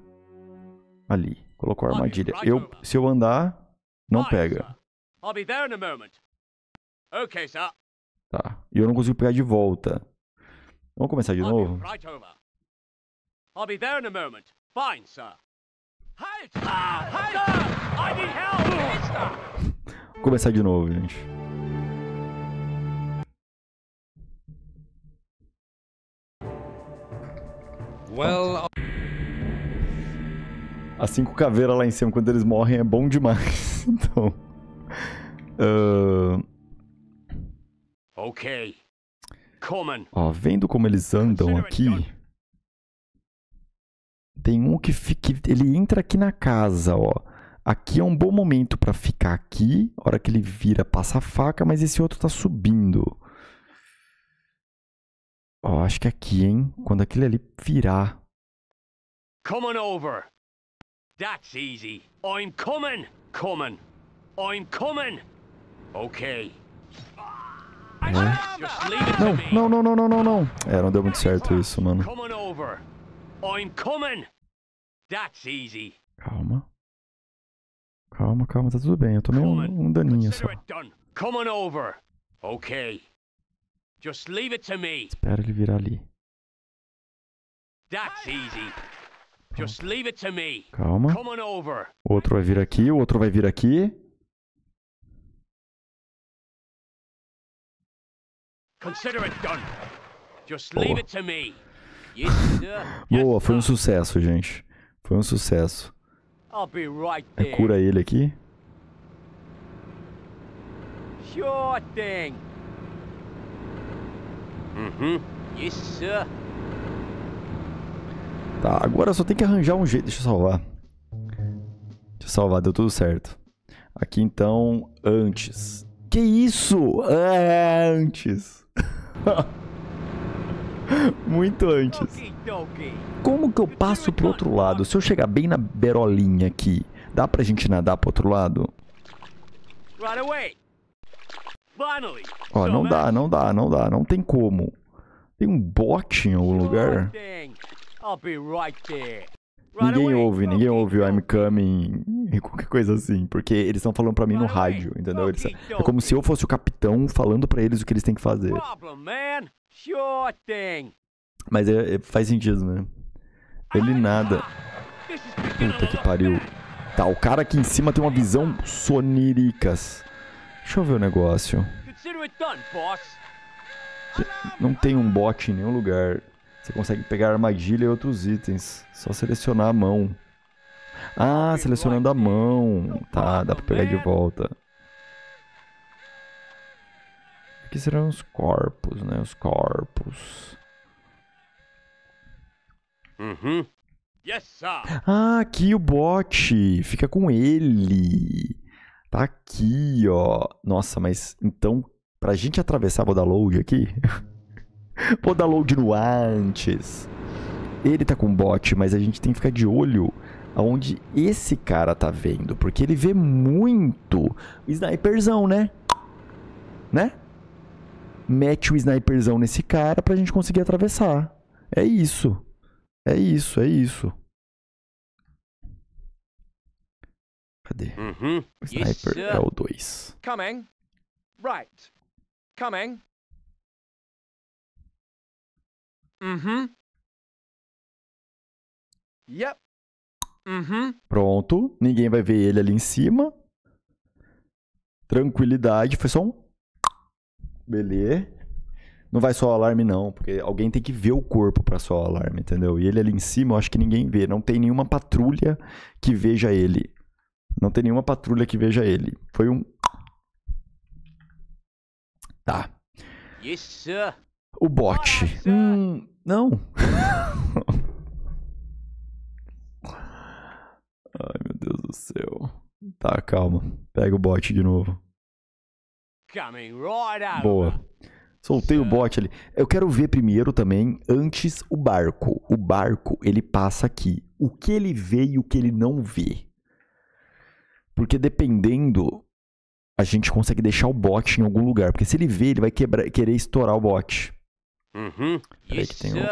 Ali. Colocou a armadilha. Eu, se eu andar, não pega. Tá. E eu não consigo pegar de volta. Vamos começar de novo? I'll começar de novo, gente. Well, as cinco caveiras lá em cima, quando eles morrem, é bom demais. então. Uh... Ok. Ó, vendo como eles andam aqui. Tem um que, fica, ele entra aqui na casa, ó. Aqui é um bom momento para ficar aqui. A hora que ele vira, passa a faca, mas esse outro tá subindo. Ó, acho que é aqui, hein? Quando aquele ali virar. Coming over. That's easy. I'm coming! Coming. I'm coming! Okay. Não, não, não, não, não, não. É, não deu muito certo isso, mano. Calma. Calma, calma, tá tudo bem. Eu tomei um, um daninho só. Espera ele virar ali. That's easy. Just leave it to me. Calma. O outro vai vir aqui, o outro vai vir aqui. Consider it done. Just leave it to me. Yes, Boa, foi um sucesso, gente. Foi um sucesso. I'll be right é there. Cura ele aqui. Sure thing. Uhum. Mm-hmm. -huh. Yes, sir. Tá, agora só tem que arranjar um jeito. Deixa eu salvar. Deixa eu salvar, deu tudo certo. Aqui então, antes. Que isso? É, antes. Muito antes. Então, como que eu passo pro outro lado? Se eu chegar bem na berolinha aqui, dá pra gente nadar pro outro lado? Ó, não dá, não dá, não dá. Não tem como. Tem um bote em algum lugar. I'll be right there. Ninguém ouve, ninguém ouve o I'm coming, qualquer coisa assim, porque eles estão falando para mim no rádio, entendeu? Eles, é como se eu fosse o capitão falando para eles o que eles têm que fazer. Mas é, é, faz sentido, né? Ele ah, nada. Ah, Puta que pariu. Tá, o cara aqui em cima tem uma visão soníricas. Deixa eu ver o negócio. Não tem um bot em nenhum lugar. Você consegue pegar armadilha e outros itens. Só selecionar a mão. Ah, selecionando a mão. Tá, dá pra pegar de volta. Aqui serão os corpos, né? Os corpos. Uhum. Ah, aqui o bot. Fica com ele. Tá aqui, ó. Nossa, mas então, pra gente atravessar, vou dar load aqui. Vou dar load no antes. Ele tá com bot, mas a gente tem que ficar de olho aonde esse cara tá vendo, porque ele vê muito sniperzão, né? Né? Mete o sniperzão nesse cara pra gente conseguir atravessar. É isso. É isso, é isso. Cadê? Uhum. Sniper é o 2. Coming. Right. Coming. Uhum. Yep. Uhum. Pronto. Ninguém vai ver ele ali em cima. Tranquilidade. Foi só um. Beleza. Não vai só o alarme, não, porque alguém tem que ver o corpo para só o alarme, entendeu? E ele ali em cima, eu acho que ninguém vê. Não tem nenhuma patrulha que veja ele. Não tem nenhuma patrulha que veja ele. Foi um. Tá. Yes, sir. O bot. Hum, não. Ai, meu Deus do céu. Tá, calma. Pega o bot de novo. Boa. Soltei o bot ali. Eu quero ver primeiro também, antes, o barco. O barco, ele passa aqui. O que ele vê e o que ele não vê. Porque dependendo, a gente consegue deixar o bot em algum lugar. Porque se ele vê, ele vai quebrar, querer estourar o bot. Uhum. Peraí que tem um...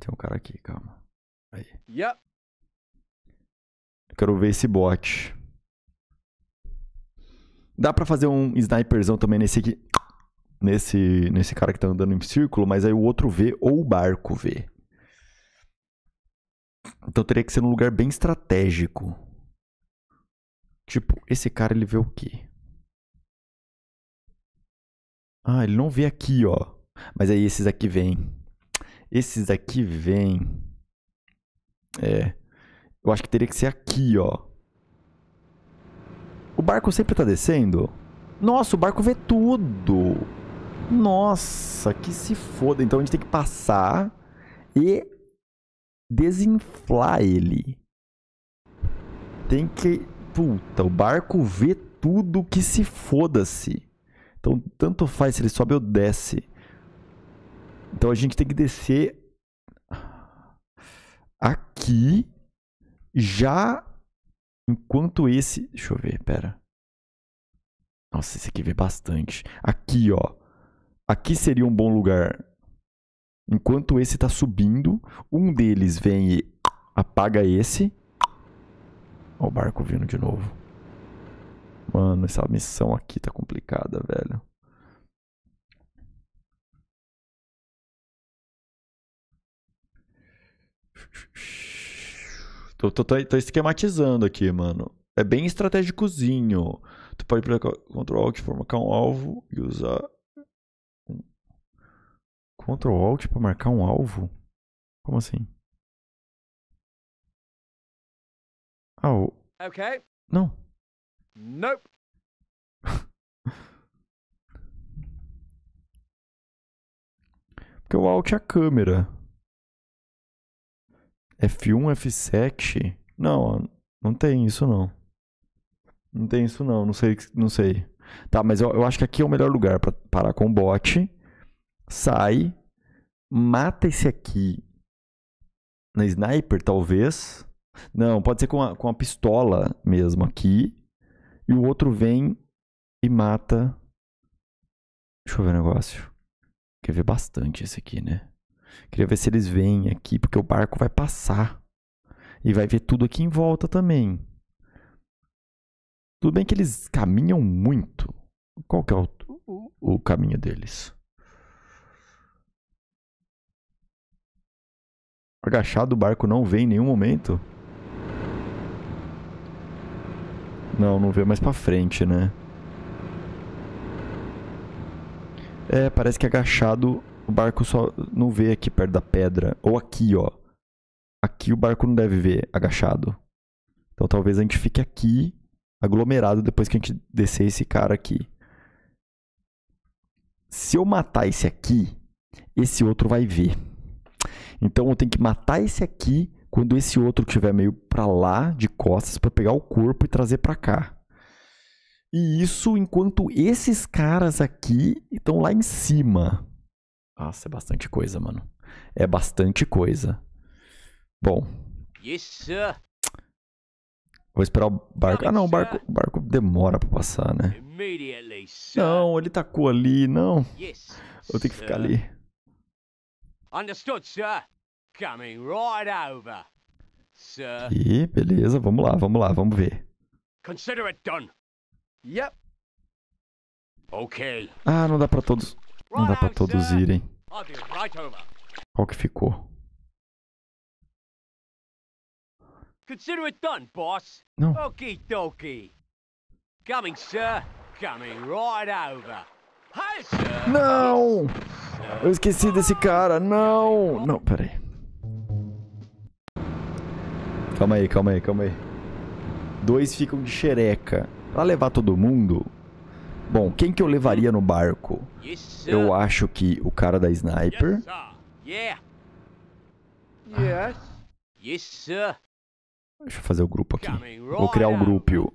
Tem um cara aqui, calma. Aí. Eu quero ver esse bot. Dá pra fazer um sniperzão também nesse aqui. Nesse, nesse cara que tá andando em círculo, mas aí o outro vê ou o barco vê. Então teria que ser num lugar bem estratégico. Tipo, esse cara ele vê o quê? Ah, ele não vê aqui, ó. Mas aí esses aqui vêm. Esses aqui vêm. É. Eu acho que teria que ser aqui, ó. O barco sempre tá descendo? Nossa, o barco vê tudo. Nossa, que se foda. Então a gente tem que passar e desinflar ele. Tem que. Puta, o barco vê tudo que se foda-se. Então, tanto faz se ele sobe ou desce. Então a gente tem que descer aqui já enquanto esse, deixa eu ver, pera. Nossa, esse aqui vê bastante. Aqui, ó. Aqui seria um bom lugar. Enquanto esse tá subindo, um deles vem e apaga esse. Ó o barco vindo de novo. Mano, essa missão aqui tá complicada, velho. Tô, tô, tô, tô esquematizando aqui, mano. É bem estratégicozinho. Tu pode aplicar Ctrl Alt para marcar um alvo e usar. Ctrl Alt para marcar um alvo? Como assim? Ah, o... Ok. Não. Nope. Porque o Alt é a câmera. F1, F7? Não, não tem isso não. Não tem isso não, não sei, não sei. Tá, mas eu, eu acho que aqui é o melhor lugar para parar com o bot. Sai, mata esse aqui na sniper, talvez. Não, pode ser com a, com a pistola mesmo aqui. E o outro vem e mata. Deixa eu ver o negócio. Quer ver bastante esse aqui, né? Queria ver se eles vêm aqui, porque o barco vai passar. E vai ver tudo aqui em volta também. Tudo bem que eles caminham muito. Qual que é o, o, o caminho deles? Agachado o barco não vem em nenhum momento. Não, não vê mais pra frente, né? É, parece que agachado o barco só não vê aqui perto da pedra. Ou aqui, ó. Aqui o barco não deve ver agachado. Então talvez a gente fique aqui, aglomerado, depois que a gente descer esse cara aqui. Se eu matar esse aqui, esse outro vai ver. Então eu tenho que matar esse aqui quando esse outro estiver meio para lá de costas para pegar o corpo e trazer para cá. E isso enquanto esses caras aqui estão lá em cima. Nossa, é bastante coisa, mano. É bastante coisa. Bom. Yes, sir. Vou esperar o barco. Ah, não, o barco, o barco demora pra passar, né? Não, ele tacou ali, não. Vou ter que ficar ali. Understood, sir. Coming right over. Sir. E beleza, vamos lá, vamos lá, vamos ver. Consider it done. Yep. Ah, não dá pra todos. Não dá pra todos irem. Qual que ficou? Consider it done, boss. Não. Okie dokie. Coming, sir. Coming right over. Hi, sir. Não! Eu esqueci desse cara. Não! Não, peraí. Calma aí, calma aí, calma aí. Dois ficam de xereca. Pra levar todo mundo, Bom, quem que eu levaria no barco? eu acho que o cara da sniper. Deixa eu fazer o grupo aqui. Vou criar o um grupo.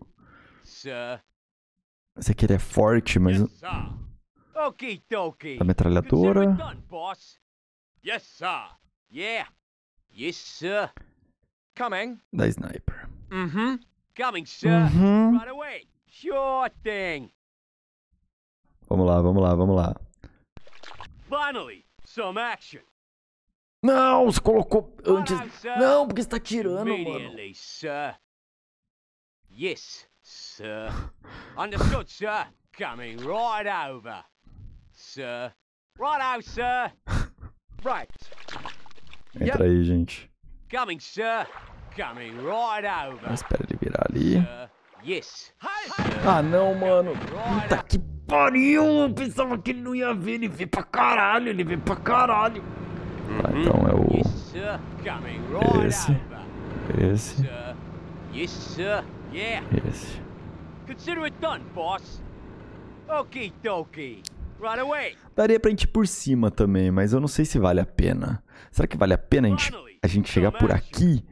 Esse aqui ele é forte, mas. A metralhadora. Da sniper. Uhum. Coming, sir. Mm-hmm. Right away. Sure thing. Vamos lá, vamos lá, vamos lá. Finally, some action. Não, você colocou antes. Não, porque você tá tirando, mano. Sir. Yes, sir. Understood, sir. Coming right over. Sir. Right out, sir. Right. Entra aí, gente. Coming, sir. Coming right over. Espera ele virar ali. Yes. Ah, não, mano. Puta que pariu, eu pensava que ele não ia ver, ele veio pra caralho, ele veio pra caralho. Ah, então é o... esse, esse. Esse. Yes, sir. Yeah. Esse. Consider it done, boss. Okie dokie. Right away. Daria pra gente ir por cima também, mas eu não sei se vale a pena. Será que vale a pena a gente, a gente chegar por aqui?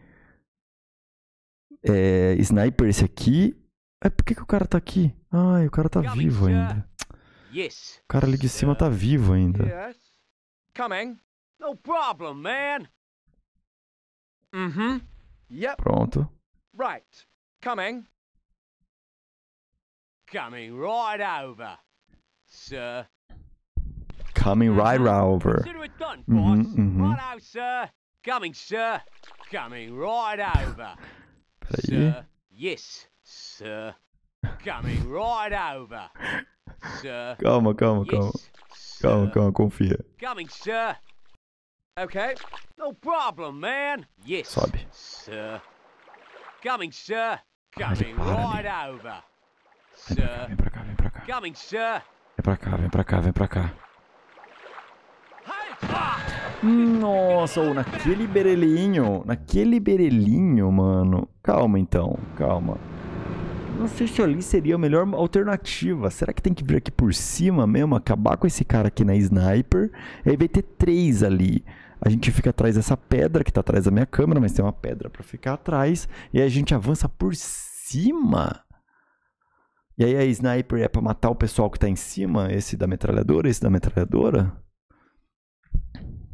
É, sniper esse aqui é, por que, o cara tá aqui? Ai, o cara tá vivo ainda. O cara ali de cima tá vivo ainda. Coming. Uhum. Pronto. Right. Coming. Coming right over, sir. Coming mm-hmm. right over. Uhum, Coming, sir. Coming right over. Peraí. Yes. Sir, coming right over. Sir. Calma, calma, calma. Yes, calma, calma, confia. Coming, sir. Okay. No problem, man. Yes. Sobe. Sir. Coming, sir. Coming right over. Sir. Vem pra cá, vem pra cá. Coming, sir. Vem pra cá, vem pra cá, vem pra cá. Nossa, ou naquele berelinho, naquele berelinho, mano. Calma então, calma não sei se ali seria a melhor alternativa. Será que tem que vir aqui por cima mesmo, acabar com esse cara aqui na sniper? aí vai ter três ali. A gente fica atrás dessa pedra que está atrás da minha câmera, mas tem uma pedra para ficar atrás. E aí a gente avança por cima. E aí a sniper é para matar o pessoal que está em cima, esse da metralhadora, esse da metralhadora?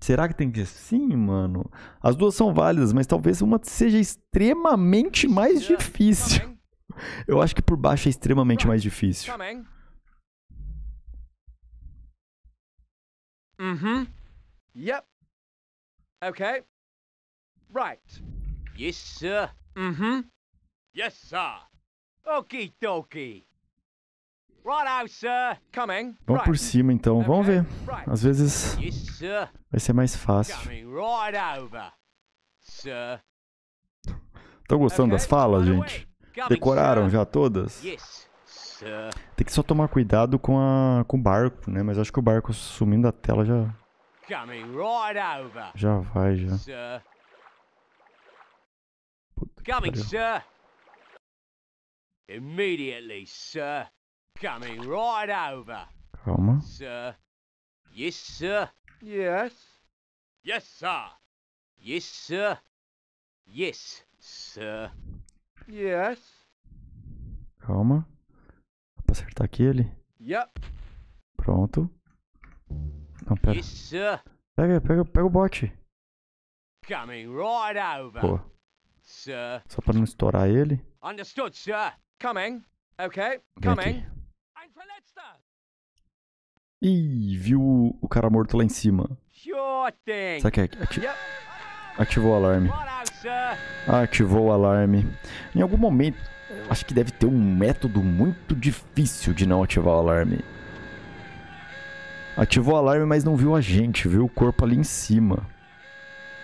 Será que tem que ser assim, mano? As duas são válidas, mas talvez uma seja extremamente mais difícil. É eu acho que por baixo é extremamente mais difícil. Uhum. Yep. Okay. Right. Yes, sir. Uhum. Yes, sir. Okie dokie. sir. Coming. Vamos por cima então, vamos ver. Às vezes vai ser mais fácil. Coming Tô gostando das falas, gente. Decoraram já todas? Tem que só tomar cuidado com, a, com o barco, né? Mas acho que o barco sumindo da tela já... Já vai, já. Coming, sir. pariu. Immediately, sir. Coming right over. Calma. Sir. Yes, sir. Yes. Yes, sir. Yes, sir. Yes, sir. Yes. Calma. Dá pra acertar aqui ele? Yep. Pronto. Não, pera. Yes, sir. Pega, pega, pega o bot. Coming right over. Boa. Sir. Só pra não estourar ele. Understood, sir. Coming. Ok. Coming. Ih, viu o cara morto lá em cima. Será que é, yep. ativou o alarme? Ativou o alarme. Em algum momento, acho que deve ter um método muito difícil de não ativar o alarme. Ativou o alarme, mas não viu a gente, viu o corpo ali em cima.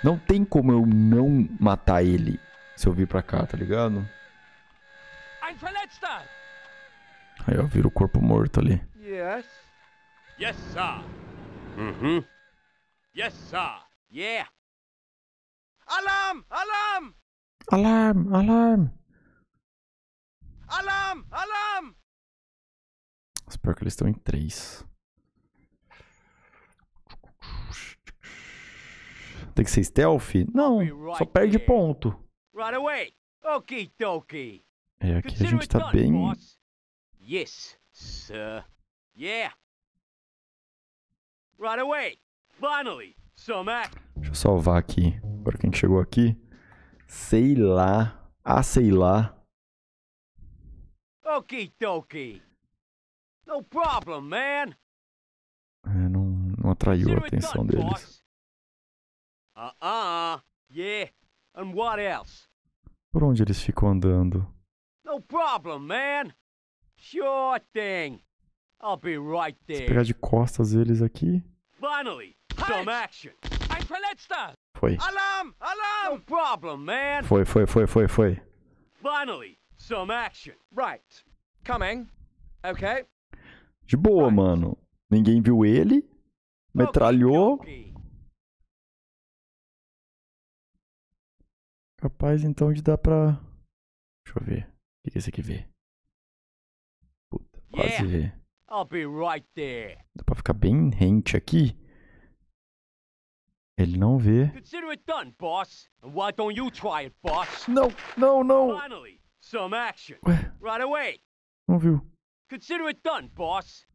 Não tem como eu não matar ele se eu vir pra cá, tá ligado? Aí eu viro o corpo morto ali. Yes. Yes, sir. Uhum. Yes, sir. Yeah. Alarm! Alarm! Alarm! Alarm! Alarm! Alarm! Nossa, que estão em três. Tem que ser stealth? Não, só perde ponto. Right away. Okay, dokie. É, aqui a gente tá bem. Yes, sir. Yeah. Right away. Finally. Deixa eu salvar aqui. Agora quem chegou aqui. Sei lá. Ah, sei lá. Okie dokie. No problem, man. É, não, não atraiu a atenção deles. Uh-uh. Yeah. And what else? Por onde eles ficam andando? No problem, man. Sure thing. I'll be right there. Se pegar de costas eles aqui. Finally. Foi. Alarm! Alarm! No problem, man. Foi, foi, foi, foi, foi. Finally, some action. Right. Coming. Okay. De boa, right. mano. Ninguém viu ele. Oh, Metralhou. Capaz então de dar pra. Deixa eu ver. O que, que esse aqui vê? Puta, quase yeah. vê. I'll be right there. Dá pra ficar bem rente aqui? Ele não vê. Não, não, não. Finally, some action. Ué. Right away. Não viu. Consider it done, boss.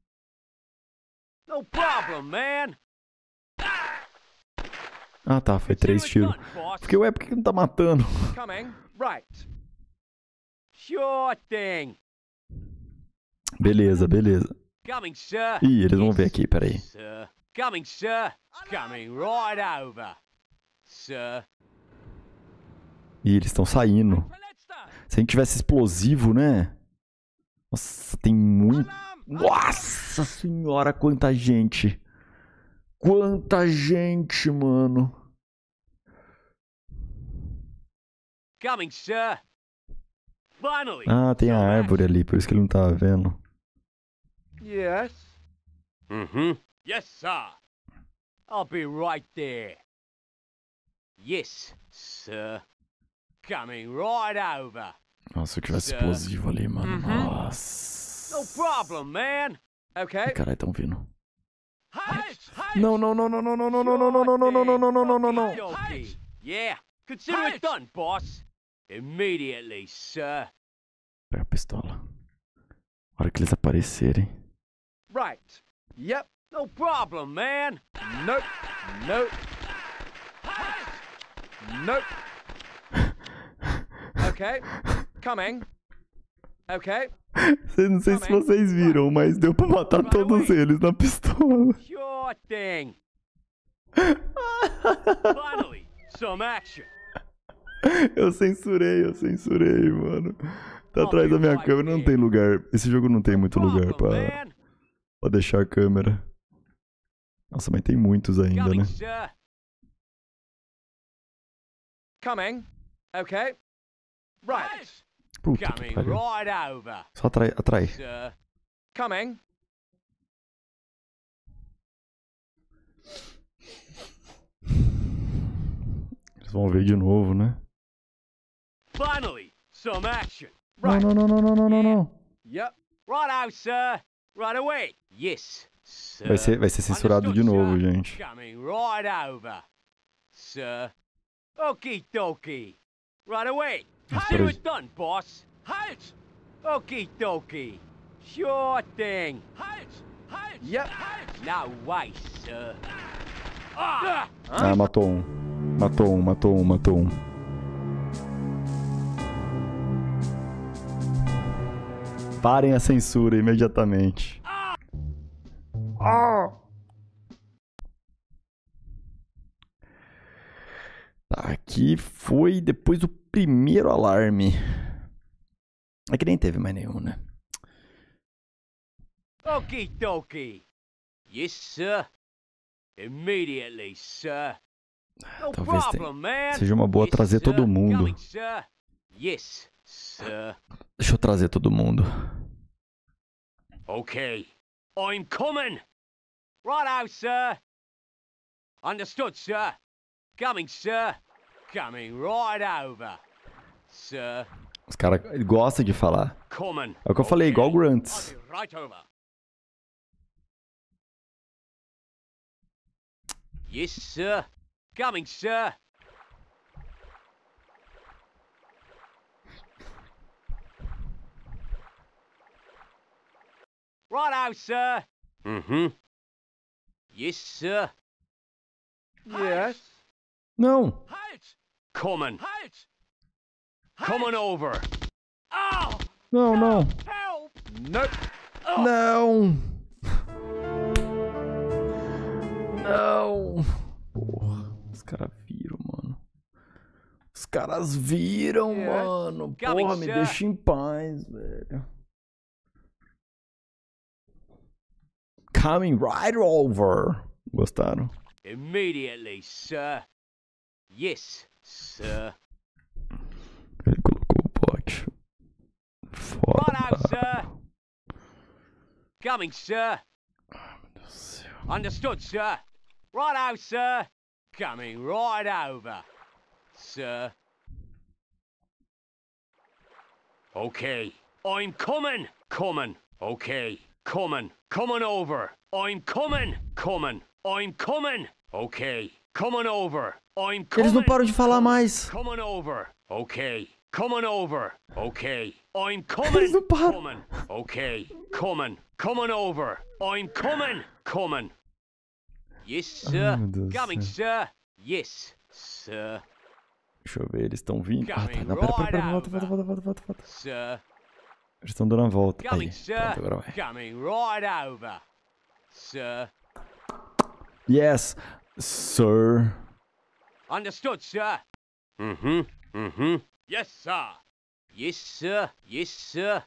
No problem, man. Ah tá, foi três tiros. Porque ué, por que não tá matando? Coming, right. Sure thing. Beleza, beleza. Coming, sir. Ih, eles vão ver aqui, peraí. Sir. Coming, sir. Coming right over. Sir. E eles estão saindo. Se a gente tivesse explosivo, né? Nossa, tem muito. Nossa senhora, quanta gente! Quanta gente, mano! Coming, sir. Finally. Ah, tem a árvore ali, por isso que ele não tava tá vendo. Yes. Uhum. Mm-hmm. -huh. Yes, sir. I'll be right there. Yes, sir. Coming right over. Nossa, que explosivo ali, mano. Uh não, Nossa. No problem, man. Okay. Caralho, tão vindo. Não, não, não, não, não, não, não, não, não, não, não, não, não, não, não, não, não, não. Yeah, consider it done, boss. Immediately, sir. Pega a pistola. A hora que eles aparecerem. Right. Yep. No problem, man. Nope. Nope. Nope. Ok. Coming. Ok. Não sei Coming. se vocês viram, mas deu pra matar right todos away. eles na pistola. Sure thing. Finally, some action. Eu censurei, eu censurei, mano. Tá atrás da minha câmera, não tem lugar. Esse jogo não tem muito lugar pra, pra deixar a câmera. Nossa, mas tem muitos ainda, né? Coming. Okay. Right. coming right over Só atrai, atrai. Coming. Eles vão ver de novo, né? Finally, some action. Right. Não, não, não, não, não, não, não. Yep. Right out, sir. Right away. Yes. Vai ser, vai ser censurado de novo, gente. Okie dokie. Right away. How you done, boss? Halt! Okie dokie. Sure thing. Halt! Halt! Now why, sir? Ah, matou um. Matou um, matou um, matou um. Parem a censura imediatamente. Ah. Aqui foi depois do primeiro alarme. É que nem teve mais nenhum, né? Okie dokie. Yes, sir. Immediately, sir. No Talvez problem, seja uma boa yes, trazer sir. todo mundo. Coming, sir. Yes, sir. Deixa eu trazer todo mundo. Ok. I'm coming! right Righto, sir. Understood, sir. Coming, sir. Coming right over, sir. Os cara gosta de falar. Coming. É o que eu falei, igual Grunts. Right over. Yes, sir. Coming, sir. Righto, sir. Mm-hmm. Yes, sir. Yes. Não. Coming. Coming over. Não, não. Oh. Não. Não. Porra, os caras viram, mano. Os caras viram, mano. Porra, me deixa em paz, velho. coming right over. Gostaram? Immediately, sir. Yes, sir. Ele colocou o pote. Foda. sir. Coming, sir. Understood, sir. Right out, sir. Coming right over, sir. Okay. I'm coming. Coming. Okay. Coming. Coming over. I'm coming. Coming. I'm coming. Okay. Coming over. I'm coming. Eles não param de falar mais. Coming over. Okay. Coming over. Okay. I'm coming. Eles não param. Coming. Okay. Coming. Coming over. I'm coming. Coming. Yes, sir. Oh, coming, sir. Yes, sir. Deixa eu ver, eles estão vindo. Ah, tá. Não, pera, pera, pera, volta, volta, volta, volta, volta. Sir. Eles estão dando a volta. Aí, pronto, agora vai. Yes, sir. Understood, sir. Uhum, uhum. Yes, sir. Yes, sir. Yes, sir.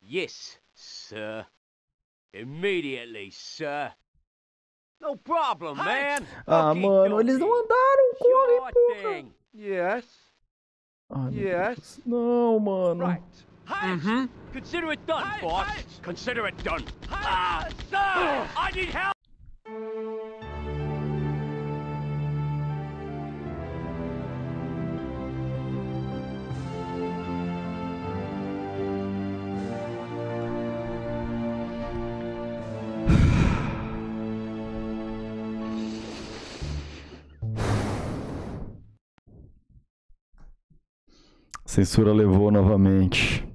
Yes, sir. Immediately, sir. No problem, man. Ah, mano, eles não andaram, corre, porra. Yes. Ah, yes. Não, mano. Right. Uhum. Consider it done, boss. Consider it done. Ah! ah, sir! Oh. I need help! Censura levou novamente.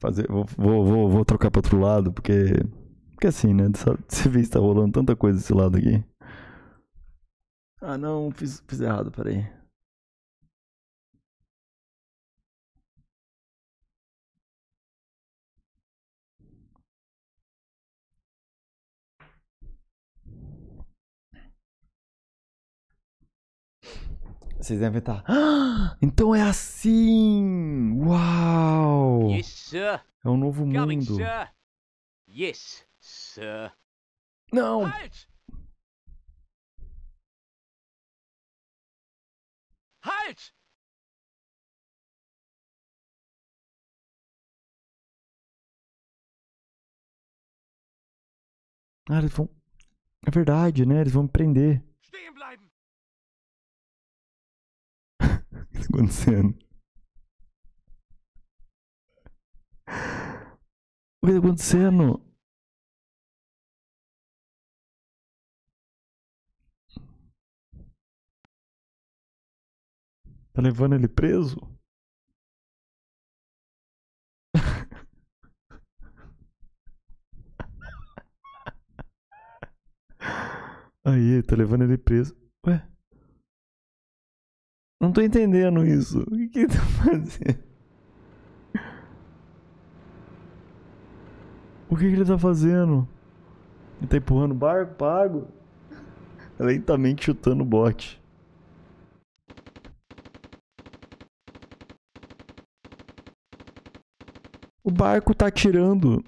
fazer, vou, vou, vou, trocar para outro lado, porque porque assim, né? Você vê está rolando tanta coisa desse lado aqui. Ah, não, fiz, fiz errado, peraí. Vocês devem estar. Tá. Ah, então é assim! Uau! Yes, sir. É um novo Coming, mundo. Sir. Yes, sir. Não! Halt! Halt! Ah, eles vão. É verdade, né? Eles vão me prender. Stehen bleiben! acontecendo? O que está acontecendo? Tá levando ele preso? Aí, tá levando ele preso. Ué? Não tô entendendo isso. O que que tá fazendo? O que ele tá fazendo? Ele tá empurrando o barco pago? Tá lentamente chutando o bote. O barco tá atirando.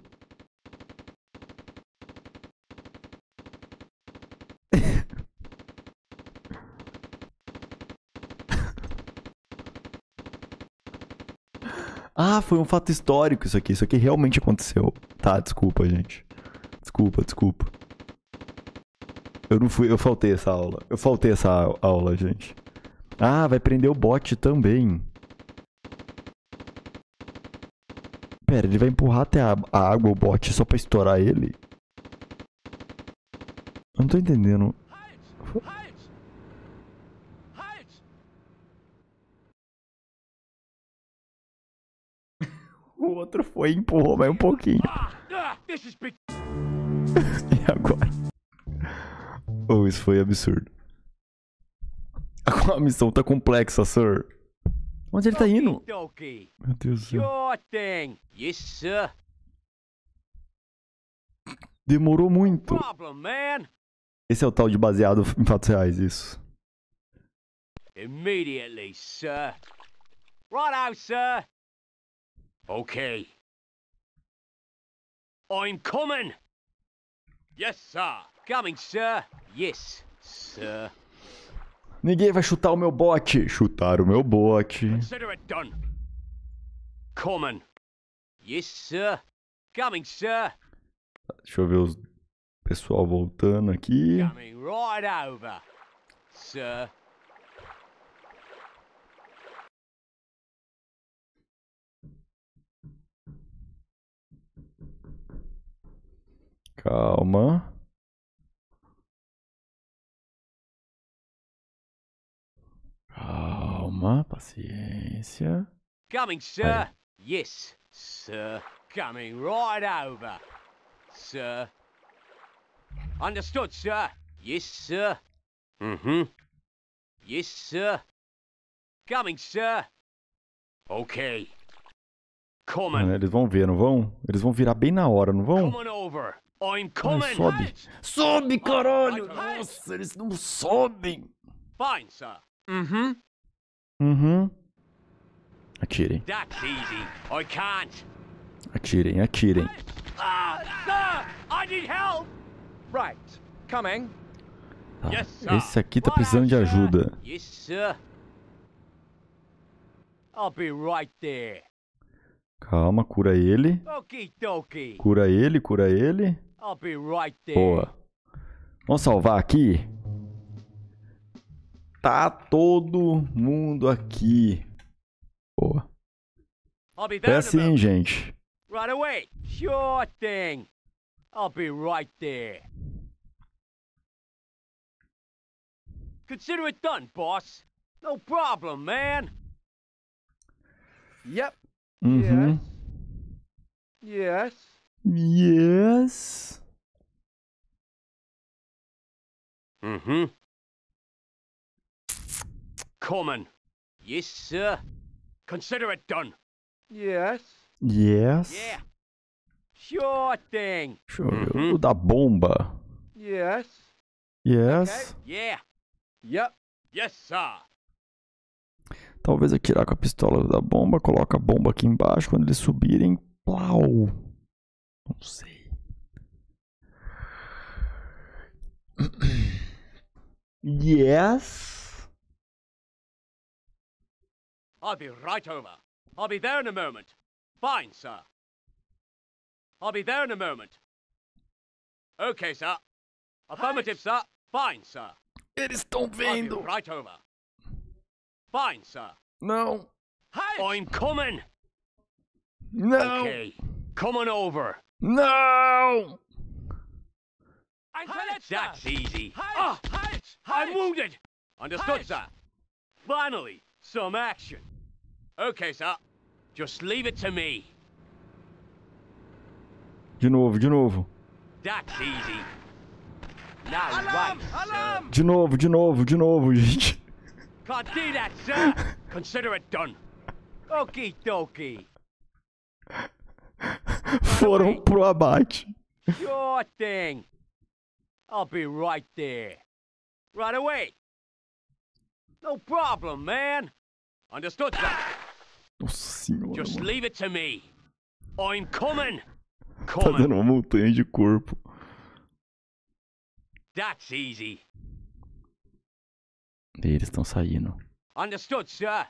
foi um fato histórico isso aqui. Isso aqui realmente aconteceu. Tá, desculpa, gente. Desculpa, desculpa. Eu não fui, eu faltei essa aula. Eu faltei essa aula, gente. Ah, vai prender o bot também. Pera, ele vai empurrar até a, a água o bot só pra estourar ele? Eu não tô entendendo. Foi empurrou mais um pouquinho. e agora? Oh, isso foi absurdo. A missão tá complexa, sir. Onde ele tá indo? Meu Deus do céu. Demorou muito. Esse é o tal de baseado em fatos reais, isso. Immediately, sir. Right out, sir. Okay. I'm coming! Yes, sir. Coming, sir. Yes, sir. Ninguém vai chutar o meu bote. Chutar o meu bote. Consider it done. Coming. Yes, sir. Coming, sir. Deixa eu ver os pessoal voltando aqui. Coming right over, sir. Calma. Calma, paciência. Coming, sir. Aí. Yes, sir. Coming right over. Sir. Understood, sir. Yes, sir. mm Yes, sir. Coming, sir. Ok. Coming. eles vão ver, não vão? Eles vão virar bem na hora, não vão? Coming over. I'm coming. sobe. Sobe, caralho. Nossa, eles não sobem. Fine, sir. Uhum. Uhum. Atirem. That's easy. I can't. Atirem, atirem. Ah, sir, I need help. Right. Coming. Tá. Yes, sir. Esse aqui tá precisando de ajuda. Yes, sir. I'll be right there. Calma, cura ele. Cura ele, cura ele right Boa. Vamos salvar aqui? Tá todo mundo aqui. Boa. É assim, gente. Right away. Sure thing. I'll be right there. Consider it done, boss. No problem, man. Yep. Uhum. Yes. Yes. Yes. Mm-hmm. Common. Yes, sir. Consider it done. Yes. Yes. Yeah. Sure thing. Deixa Mm -hmm. O da bomba. Yes. Yes. Okay. Yeah. Yep. Yes, sir. Talvez atirar com a pistola da bomba, coloca a bomba aqui embaixo, quando eles subirem, plau. yes? I'll be right over. I'll be there in a moment. Fine, sir. I'll be there in a moment. Okay, sir. Affirmative, sir. Fine, sir. It is estão vendo. I'll be right over. Fine, sir. No. Hi. I'm coming. No. Okay. Coming over. Não. I said it's That's easy. Ah, oh, I'm wounded. Understood, sir. Finally, some action. Okay, sir. Just leave it to me. De novo, de novo. That's easy. Now, alarm, right, alarm. De novo, de novo, de novo, gente. Can't do that, sir. Consider it done. Okie dokie foram pro abate. Sure thing. I'll be right there. Right away. No problem, man. Understood, sir. Nossa senhora. Just mano. leave it to me. I'm coming. Tá coming. Tá dando uma montanha de corpo. That's easy. E eles estão saindo. Understood, sir.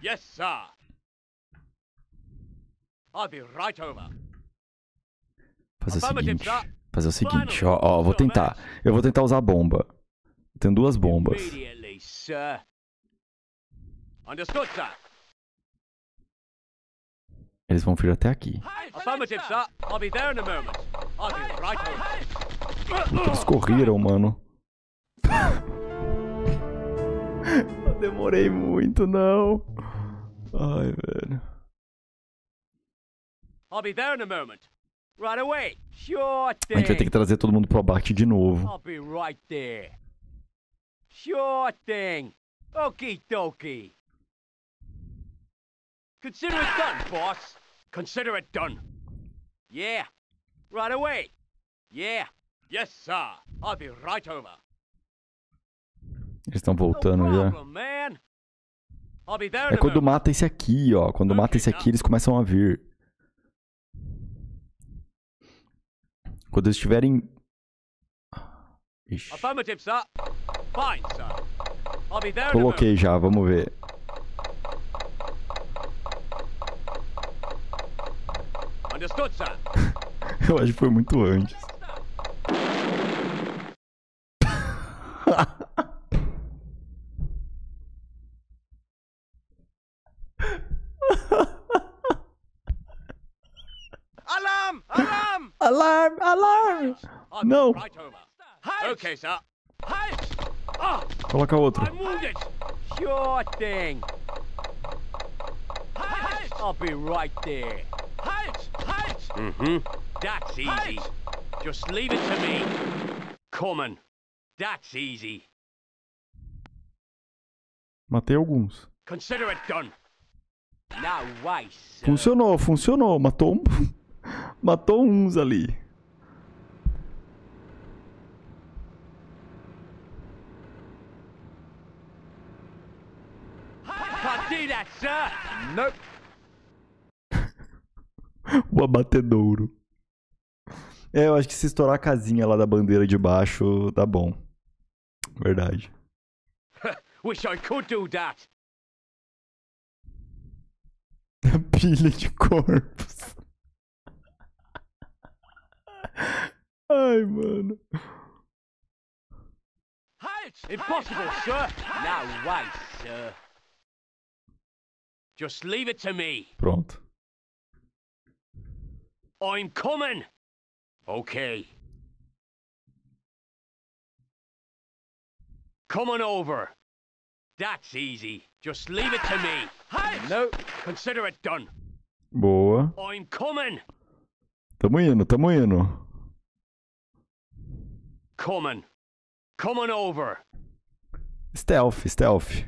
Yes, sir. I'll be right over. Fazer o seguinte. Fazer o seguinte, ó, ó, vou tentar. Eu vou tentar usar a bomba. Tem duas bombas. Eles vão vir até aqui. Eles correram, mano. Eu demorei muito, não. Ai, velho. I'll be there in a moment. Right away. Sure thing. A gente vai ter que trazer todo mundo pro abate de novo. I'll be right there. Sure thing. Okie dokie. Consider it done, boss. Consider it done. Yeah. Right away. Yeah. Yes, sir. I'll be right over. Eles estão voltando já. É quando mata esse aqui, ó. Quando mata esse aqui, eles começam a vir. Quando eles estiverem... Ixi. Coloquei já, vamos ver. Eu acho que foi muito antes. Alarm! Alarm! Não! Okay, sir. Coloca outro. Sure I'll be right there. Mm-hmm. That's easy. Just leave it to me. Coming. That's easy. Matei alguns. Consider it done. Funcionou, funcionou. Matou um... Matou uns ali. That's Nope. o abatedouro. É, eu acho que se estourar a casinha lá da bandeira de baixo, tá bom. Verdade. Wish I could do that. Pilha de corpos. Ai, mano. Impossible, sir. No way, sir. Just leave it to me. Pronto. I'm coming. Okay. Come on over. That's easy. Just leave it to me. Halt! No. Consider it done. Boa. I'm coming. Tamo indo, tamo indo. Coming. Coming over. Stealth, stealth.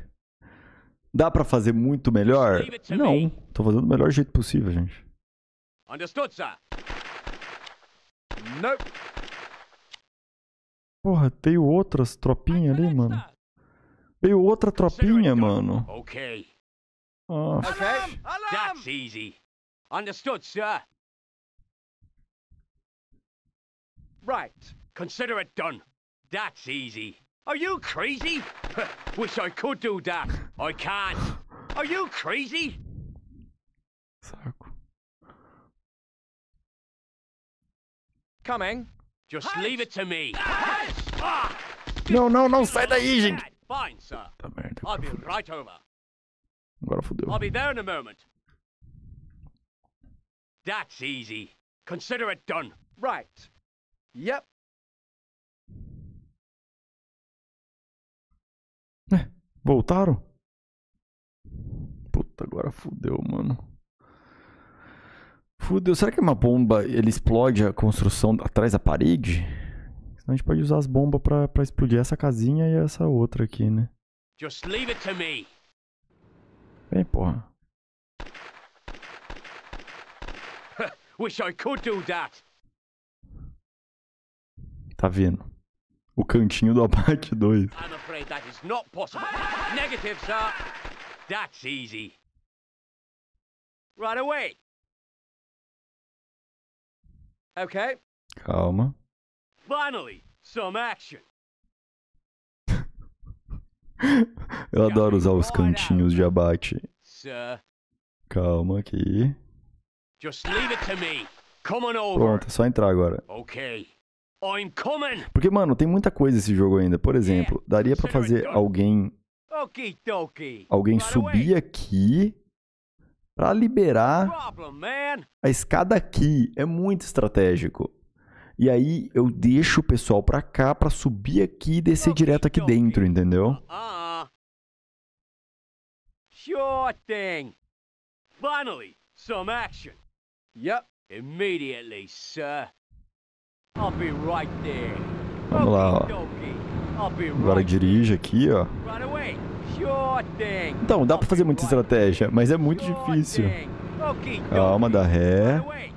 Dá para fazer muito melhor? Não. Tô fazendo do melhor jeito possível, gente. Understood, sir. Nope. Porra, tem outras tropinhas ali, mano. Veio outra tropinha, mano. Ok. Oh, okay. That's easy. Understood, sir. Right. Consider it done. That's easy. Are you crazy? Wish I could do that. I can't. Are you crazy? Coming. Just leave it to me. Ah! no, no! não, sai daí, gente. Fine, sir. Tá merda. I'll be right over. Agora I'll be there in a moment. That's easy. Consider it done. Right. Yep. Voltaram? Puta, agora fudeu, mano. Fudeu. Será que uma bomba ele explode a construção atrás da parede? Senão a gente pode usar as bombas pra, pra explodir essa casinha e essa outra aqui, né? Just leave it to me. Vem, porra. Wish I could do that. Tá vindo o cantinho da parte 2. Right okay. Calma. Finally, some action. Eu adoro usar os cantinhos de abate. Calma aqui. Pronto, é só entrar agora. Okay. Porque, mano, tem muita coisa esse jogo ainda. Por exemplo, daria para fazer alguém. Alguém subir aqui para liberar a escada aqui. É muito estratégico. E aí eu deixo o pessoal pra cá pra subir aqui e descer direto aqui dentro, entendeu? Uh-huh. Sure thing. Finally, some action. Yep, immediately, sir. Vamos lá, ó. Agora dirige aqui, ó. Então, dá pra fazer muita estratégia, mas é muito difícil. Calma, dá ré. Aí.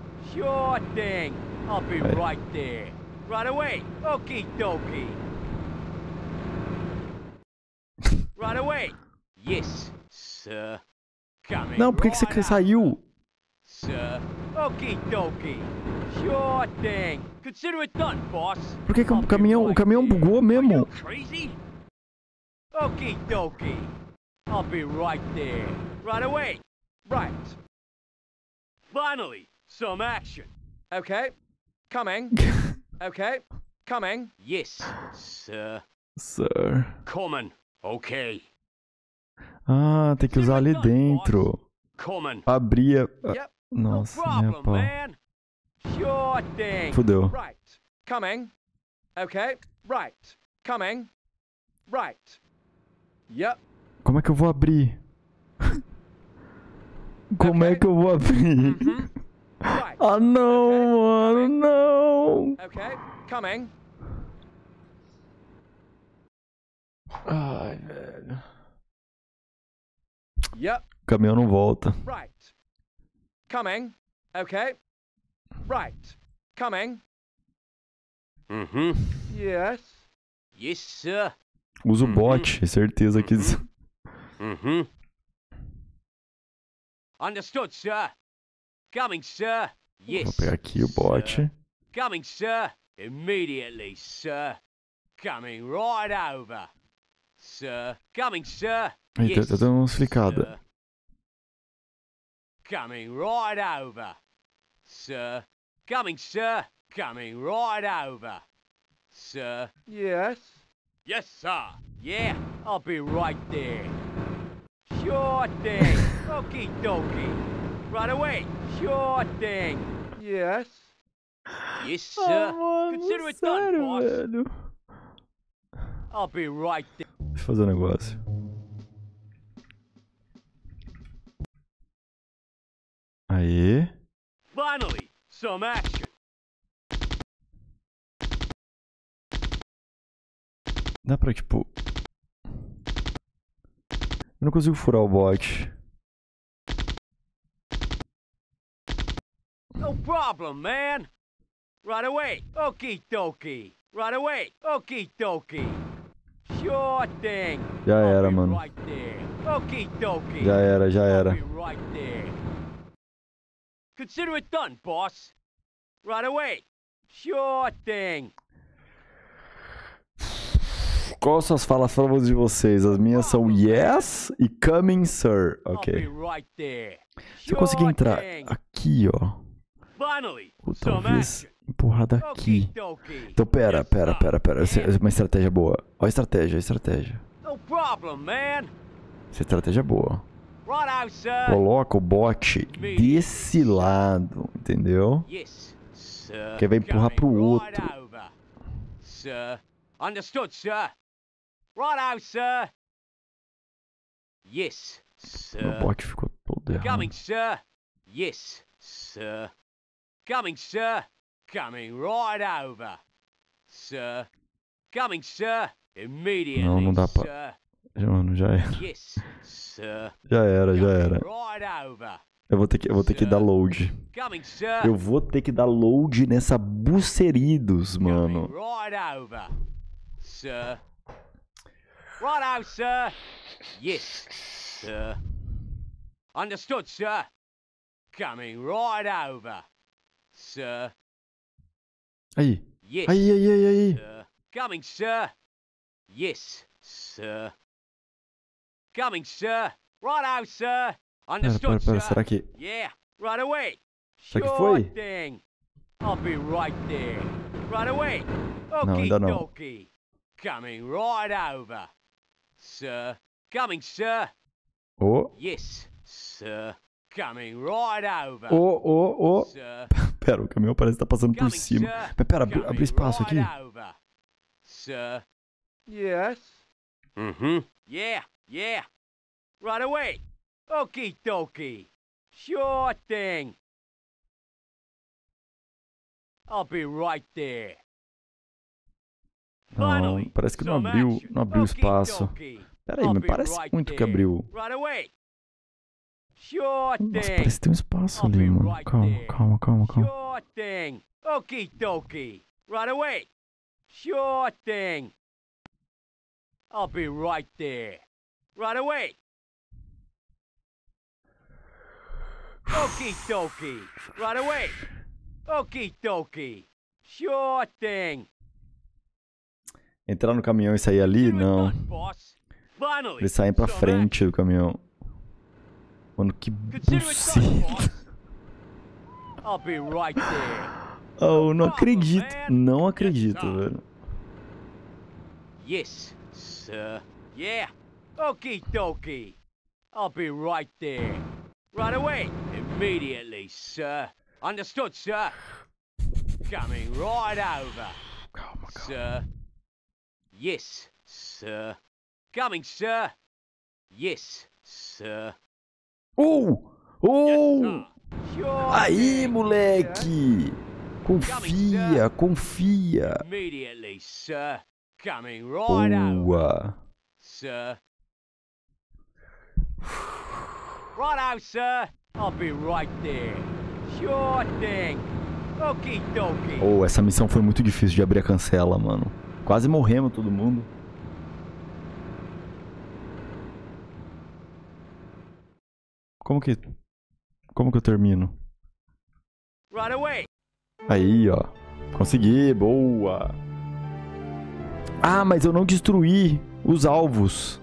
Não, por que, que você saiu? sir. Okie dokie. Sure thing. Consider it done, boss. Por que, que o caminhão, o caminhão bugou mesmo? Crazy? dokey dokie. I'll be right there. Right away. Right. Finally, some action. Okay. Coming. okay. Coming. Yes, sir. Sir. Coming. Okay. Ah, tem que usar ali dentro. Abrir. A... Nossa, minha pau. Sure thing. Fudeu. Right. Coming. Okay. Right. Coming. Right. Yep. Como é que eu vou abrir? Como é okay. é que eu vou abrir? Mm-hmm. Uh -huh. right. Ah não, okay. mano, Coming. não. Okay. Coming. Ai, velho. Yep. O caminhão não volta. Right. Coming. Okay. Right. Coming. Uhum. Yes. Yes, sir. Use o uhum. bot, é certeza que. Uhum. uhum. Understood, sir. Coming, sir. Yes. Vou pegar aqui o bot. Coming, sir. Immediately, sir. Coming right over. Sir. Coming, sir. yes, tá dando uns flicadas. Coming right over, sir. Coming, sir. Coming right over, sir. Yes? Yes, sir. Yeah, I'll be right there. Sure thing. Okie dokie. Right away. Sure thing. Yes? Yes, sir. Oh, Consider it done, boss. I'll be right there. Deixa eu fazer um Aí. Finally, some action. Dá pra, tipo... Eu não consigo furar o bot. No problem, man. Right away. Okie dokie. Right away. Okie dokie. Sure thing. Já era, mano. Right Já era, já era. right there. Consider it done, boss. Right away. Sure thing. Quais são as falas favoritas de vocês? As minhas são yes e coming, sir. Ok. Se eu conseguir entrar aqui, ó. Ou talvez empurrar daqui. Então, pera, pera, pera, pera. Essa é uma estratégia boa. Olha a estratégia, a estratégia. Essa estratégia é boa. Coloca o bot desse lado, entendeu? Que vai empurrar pro outro. O Understood, sir. sir. Yes, sir. Meu bot ficou todo errado. Coming, sir. Yes, sir. Coming, sir. Coming right over, sir. Coming, sir. Immediately, não, não dá pra... sir. Mano, já era. já era, já era. Eu vou ter que, eu vou ter que dar load. Eu vou ter que dar load nessa buceridos, mano. Righto, sir. Yes, sir. Understood, sir. Coming right over, sir. Aí. Yes. Aí, aí, aí, aí. Sir. Coming, sir. Yes, sir coming, sir. Right out, sir. Understood, pera, pera, será que... Yeah, right away. Será que foi? Thing. I'll be right there. Right away. Não, ainda Coming right over. Sir. Coming, sir. Oh. Yes, sir. Coming right over. Oh, oh, oh. Sir. Pera, o caminhão parece estar tá passando por cima. Mas pera, abre, espaço aqui. Sir. Yes mm Yeah, yeah. Right away. Okie dokie. Sure thing. I'll be right there. Não, parece que não abriu, não abriu espaço. Pera aí, me parece muito que abriu. Nossa, parece que tem um espaço ali, mano. Calma, calma, calma, calma. Sure thing. Okie dokie. Right away. Sure thing. I'll be right there. Right away. Okie dokie. Right away. Okie dokie. Sure thing. Entrar no caminhão e sair ali? Não. Eles saem pra frente do caminhão. Mano, que buceta. Oh, não acredito. Não acredito, velho. sir. Yeah, okie dokie. I'll be right there. Right away, immediately, sir. Understood, sir? Coming right over. Oh sir. Yes, sir. Coming, sir. Yes, sir. Oh! Oh! Yes, Aí, moleque! Confia, confia. Immediately, sir. Coming right Boa. Over, sir. out, sir. I'll be right there. Sure thing. Okie dokie. Oh, essa missão foi muito difícil de abrir a cancela, mano. Quase morremos todo mundo. Como que... Como que eu termino? Right away. Aí, ó. Consegui, boa. Ah, mas eu não destruí os alvos.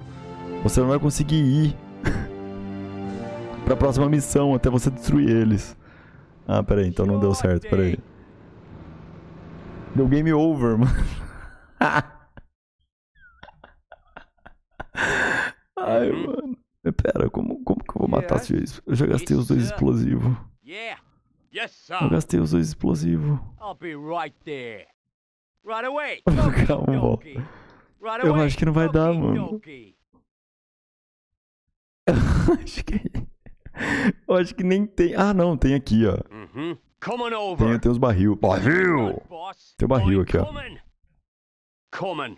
Você não vai conseguir ir para a próxima missão até você destruir eles. Ah, peraí, então não deu certo, peraí. Deu game over, mano. Ai, mano. Pera, como, como que eu vou matar esse juiz? Eu já gastei os dois explosivos. Eu gastei os dois explosivos. I'll be right there. Calma, Eu acho que não vai dar, mano. Eu acho que. Eu acho que nem tem. Ah, não, tem aqui, ó. Uhum. Tem, tem os barril. Barril! Tem o barril aqui, ó. Common.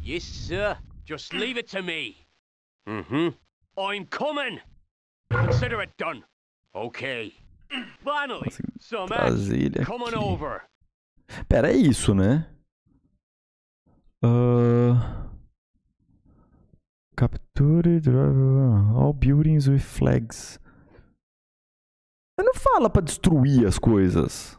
Yes, sir. Just leave it to me. Mm-hmm. I'm coming. Consider it done. Okay. Finally, some Come on over. Pera, é isso, né? Uh... Capture all buildings with flags. Mas não fala para destruir as coisas.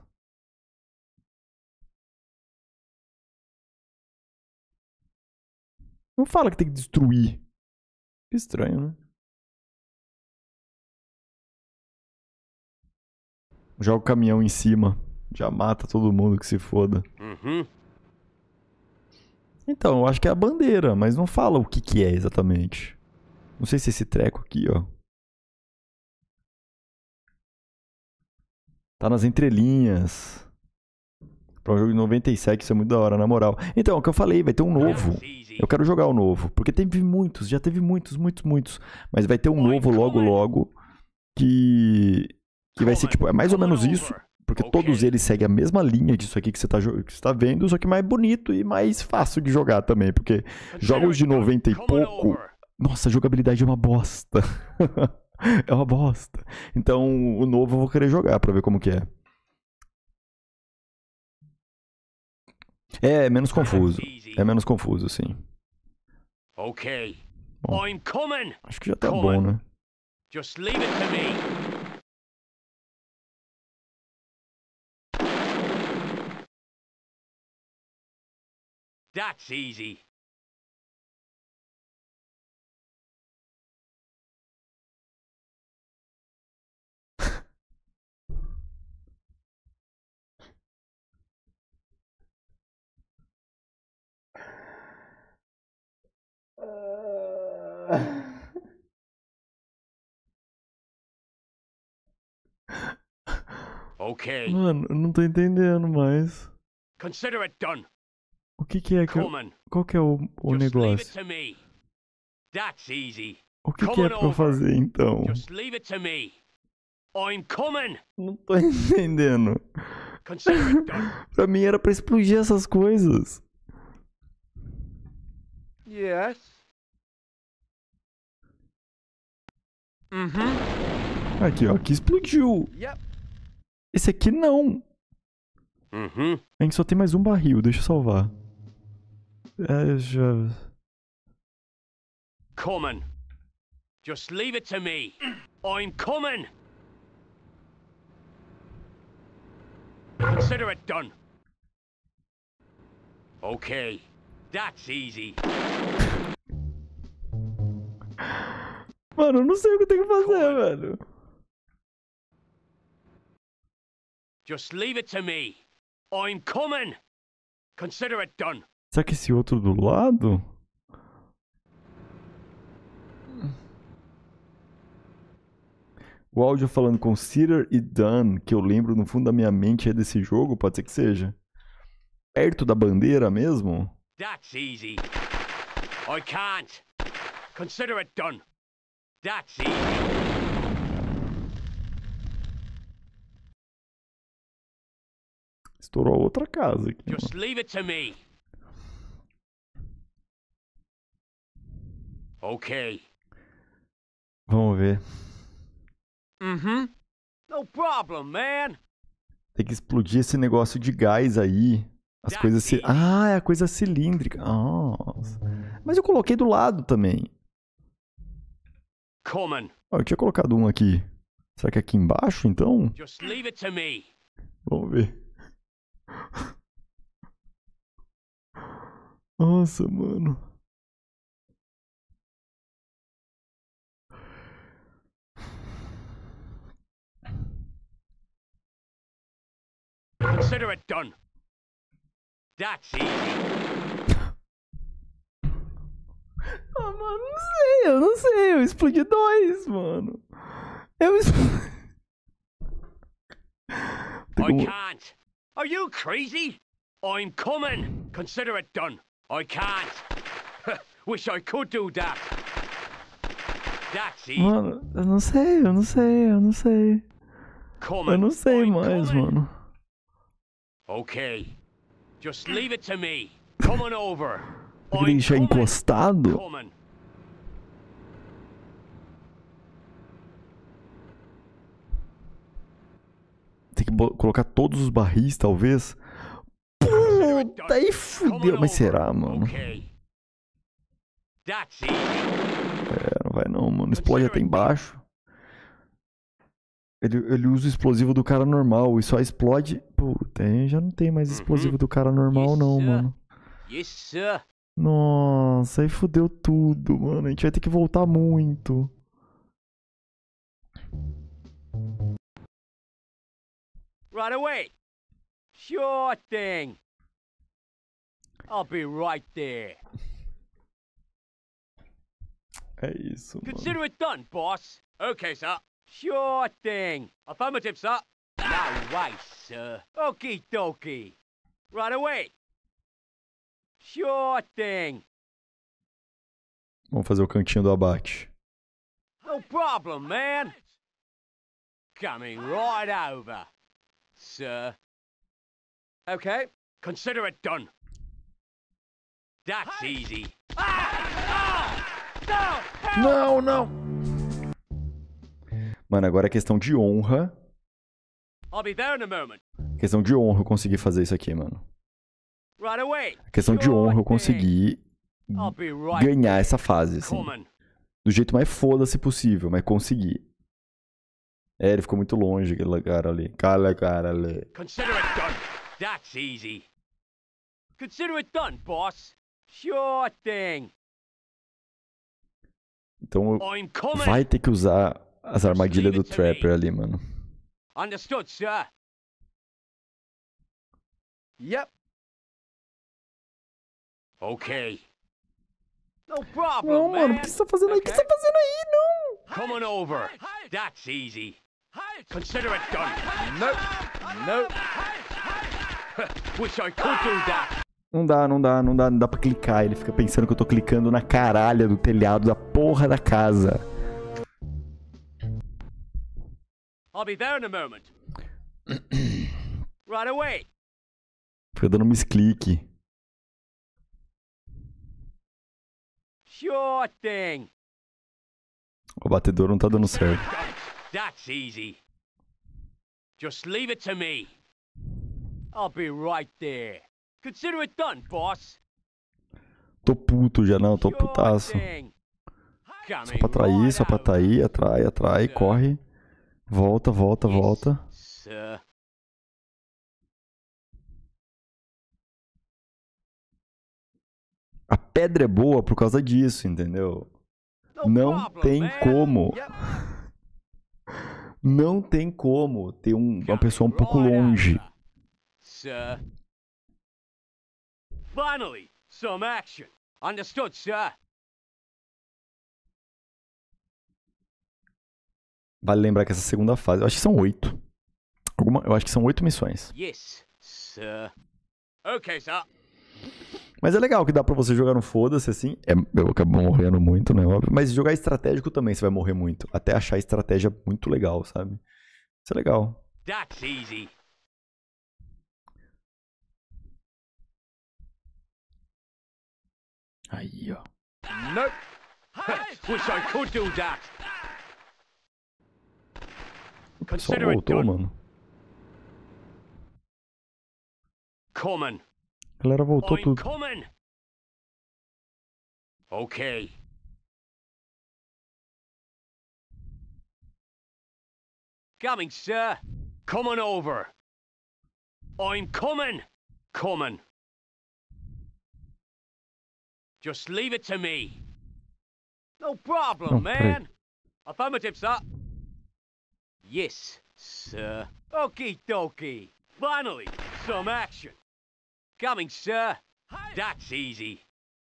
Não fala que tem que destruir. Que estranho, né? Joga o caminhão em cima. Já mata todo mundo que se foda. Uhum. Então, eu acho que é a bandeira, mas não fala o que, que é exatamente. Não sei se esse treco aqui, ó. Tá nas entrelinhas. Pra um jogo de 97, isso é muito da hora, na moral. Então, é o que eu falei, vai ter um novo. Eu quero jogar o um novo. Porque teve muitos, já teve muitos, muitos, muitos. Mas vai ter um novo logo, logo. Que e vai ser tipo, é mais ou menos isso, porque okay. todos eles seguem a mesma linha disso aqui que você, tá, que tá vendo, só que mais bonito e mais fácil de jogar também, porque jogos de 90 e pouco, nossa, a jogabilidade é uma bosta. é uma bosta. Então, o novo eu vou querer jogar para ver como que é. É, é menos confuso. É menos confuso, sim. Ok. Bom, acho que já tá bom, né? Just leave it to me. That's easy. okay. Mano, eu não tô entendendo mais. Consider it done. O que, que é que. Qual que é o, o negócio? O que, que é pra eu fazer então? Não tô entendendo. pra mim era pra explodir essas coisas. Yes. Uhum. Aqui, ó. Aqui explodiu. Yep. Esse aqui não. Uhum. A gente só tem mais um barril. Deixa eu salvar. Je... Uh, coming. Just leave it to me. I'm coming. Consider it done. Okay. That's easy. Mano, eu não sei o que eu tenho que fazer, velho. Just leave it to me. I'm coming. Consider it done. Será que esse outro do lado? O áudio falando Consider e Done, que eu lembro no fundo da minha mente é desse jogo, pode ser que seja? Perto da bandeira mesmo? That's easy. I can't. Consider it done. That's easy. Estourou outra casa aqui. Just leave it to me. Ok. Vamos ver. Uhum. -huh. No problem, man. Tem que explodir esse negócio de gás aí. As coisas. se... Ah, é a coisa cilíndrica. Nossa. Mas eu coloquei do lado também. Common. Oh, eu tinha colocado um aqui. Será que é aqui embaixo, então? Just leave it to me. Vamos ver. Nossa, mano. Consider it done. That's easy. ah, mano, não sei, eu não sei. Eu explodi dois, mano. Eu explodi. I can't. Are you crazy? I'm coming. Consider it done. I can't. Wish I could do that. That's easy. Mano, eu não sei, eu não sei, eu não sei. Coming. Eu não sei I'm mais, coming. mano. Okay. Just leave it to me. Come on over. Ele já encostado? Tem que colocar todos os barris, talvez. Puta, aí fudeu. Mas será, mano? É, não vai não, mano. Explode até tá embaixo. Ele, ele usa o explosivo do cara normal e só explode. Puta, já não tem mais uhum. explosivo uhum. do cara normal, yes, não, sir. mano. Yes, sir. Nossa, aí fudeu tudo, mano. A gente vai ter que voltar muito. Right away. Sure thing. I'll be right there. É isso, mano. Consider it done, boss. Okay, sir. Sure thing. Affirmative, sir. Now, way, sir? Okie dokie. Right away. Sure thing. Vamos fazer o cantinho do abate. No problem, man. Coming right over, sir. Okay, consider it done. That's easy. Ah! Ah! No, help! no, no. Mano, agora é questão de honra. Questão de honra eu conseguir fazer isso aqui, mano. Right away. A questão de honra eu conseguir right ganhar essa fase, assim. Do jeito mais foda-se possível, mas conseguir. É, ele ficou muito longe, aquele cara ali. Cala, cara ali. Consider it done. That's easy. Consider it done, boss. Sure thing. Então, vai ter que usar as armadilhas do Trapper ali, mano. Understood, sir. Yep. Ok. No problem, não, mano, o que você tá fazendo aí? O que você tá fazendo aí? Não! Come on over. That's easy. Consider it done. Nope. Nope. Wish I could do that. Não dá, não dá, não dá, não dá pra clicar. Ele fica pensando que eu tô clicando na caralha do telhado da porra da casa. I'll be there in a moment. right away. Fica dando misclick. Sure thing. O batedor não tá dando certo. That's easy. Just leave it to me. I'll be right there. Consider it done, boss. Tô puto já não, tô putaço. Só pra atrair, só pra atrair, atrai, atrai, corre. Volta, volta, Isso. volta. A pedra é boa por causa disso, entendeu? No Não problem, tem man. como. Yeah. Não tem como ter um, uma pessoa um pouco longe. Sir. Finally, some action. Understood, sir. Vale lembrar que essa segunda fase, eu acho que são oito. Alguma, eu acho que são oito missões. Yes, sir. Okay, sir. Mas é legal que dá pra você jogar no foda-se assim. É, eu acabo morrendo muito, né? Óbvio. Mas jogar estratégico também você vai morrer muito. Até achar a estratégia muito legal, sabe? Isso é legal. That's easy. Aí, ó. Nope. Wish I could do that. Consider it done. Mano. Coming. Galera voltou I'm tudo. Coming. Okay. Coming, sir. Coming over. I'm coming. Coming. Just leave it to me. No problem, oh, man. Affirmative, sir. Yes, sir. Okie dokie. Finally, some action. Coming, sir. That's easy.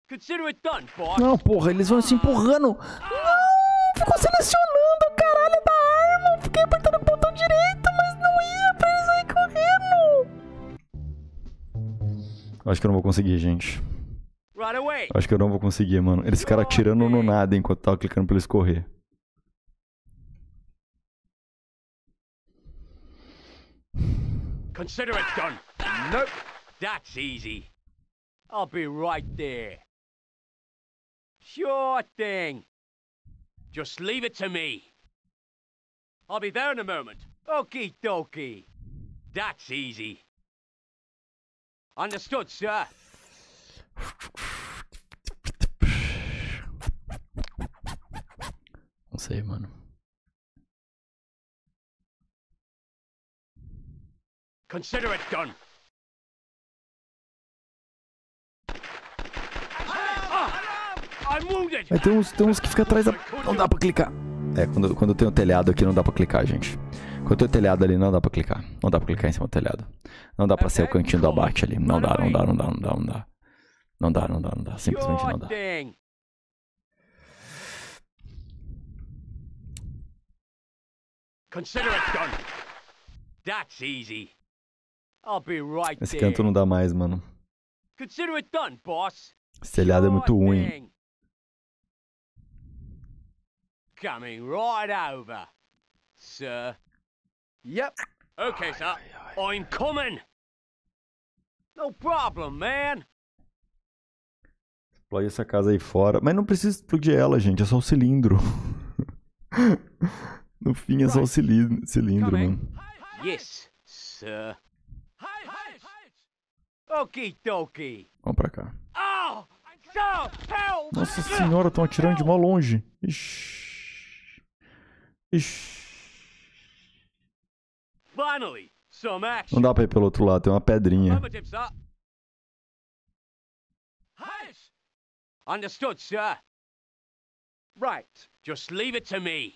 Consider it done, boss. Não, porra, eles vão se empurrando. Não, ficou selecionando o caralho da arma. Fiquei apertando o botão direito, mas não ia pra eles aí correndo. Acho que eu não vou conseguir, gente. Acho que eu não vou conseguir, mano. Eles ficaram atirando no nada enquanto eu tava clicando pra eles correr. Consider it done. Nope. That's easy. I'll be right there. Sure thing. Just leave it to me. I'll be there in a moment. Okie dokie. That's easy. Understood, sir. Save, mano. Consider it done. É, tem, uns, tem uns que fica atrás da. Não dá pra clicar. É, quando, quando tem o um telhado aqui não dá pra clicar, gente. Quando tem o um telhado ali não dá pra clicar. Não dá pra clicar em cima do telhado. Não dá pra ser o cantinho do abate ali. Não dá, não dá, não dá, não dá, não dá. Não dá, não dá, não dá. Simplesmente não dá. Consider it done. That's easy. Esse canto não dá mais, mano. Esse telhado é muito ruim. Coming right over, sir. Yep. Okay, sir. I'm coming. No problem, man. Explode essa casa aí fora. Mas não precisa explodir ela, gente. É só o cilindro. no fim, é só o cilindro, cilindro mano. Yes, sir. Ok, toki. Vamos pra cá. Oh, help, Nossa senhora, estão atirando de mal longe. Ixi. Ixi. Finally, some action. Não dá pra ir pelo outro lado, tem uma pedrinha. Understood, sir. Right, just leave it to me.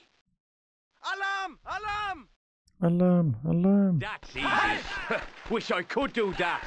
Alarm! Alarm! Alarm! Alarm! That's easy. Wish I could do that.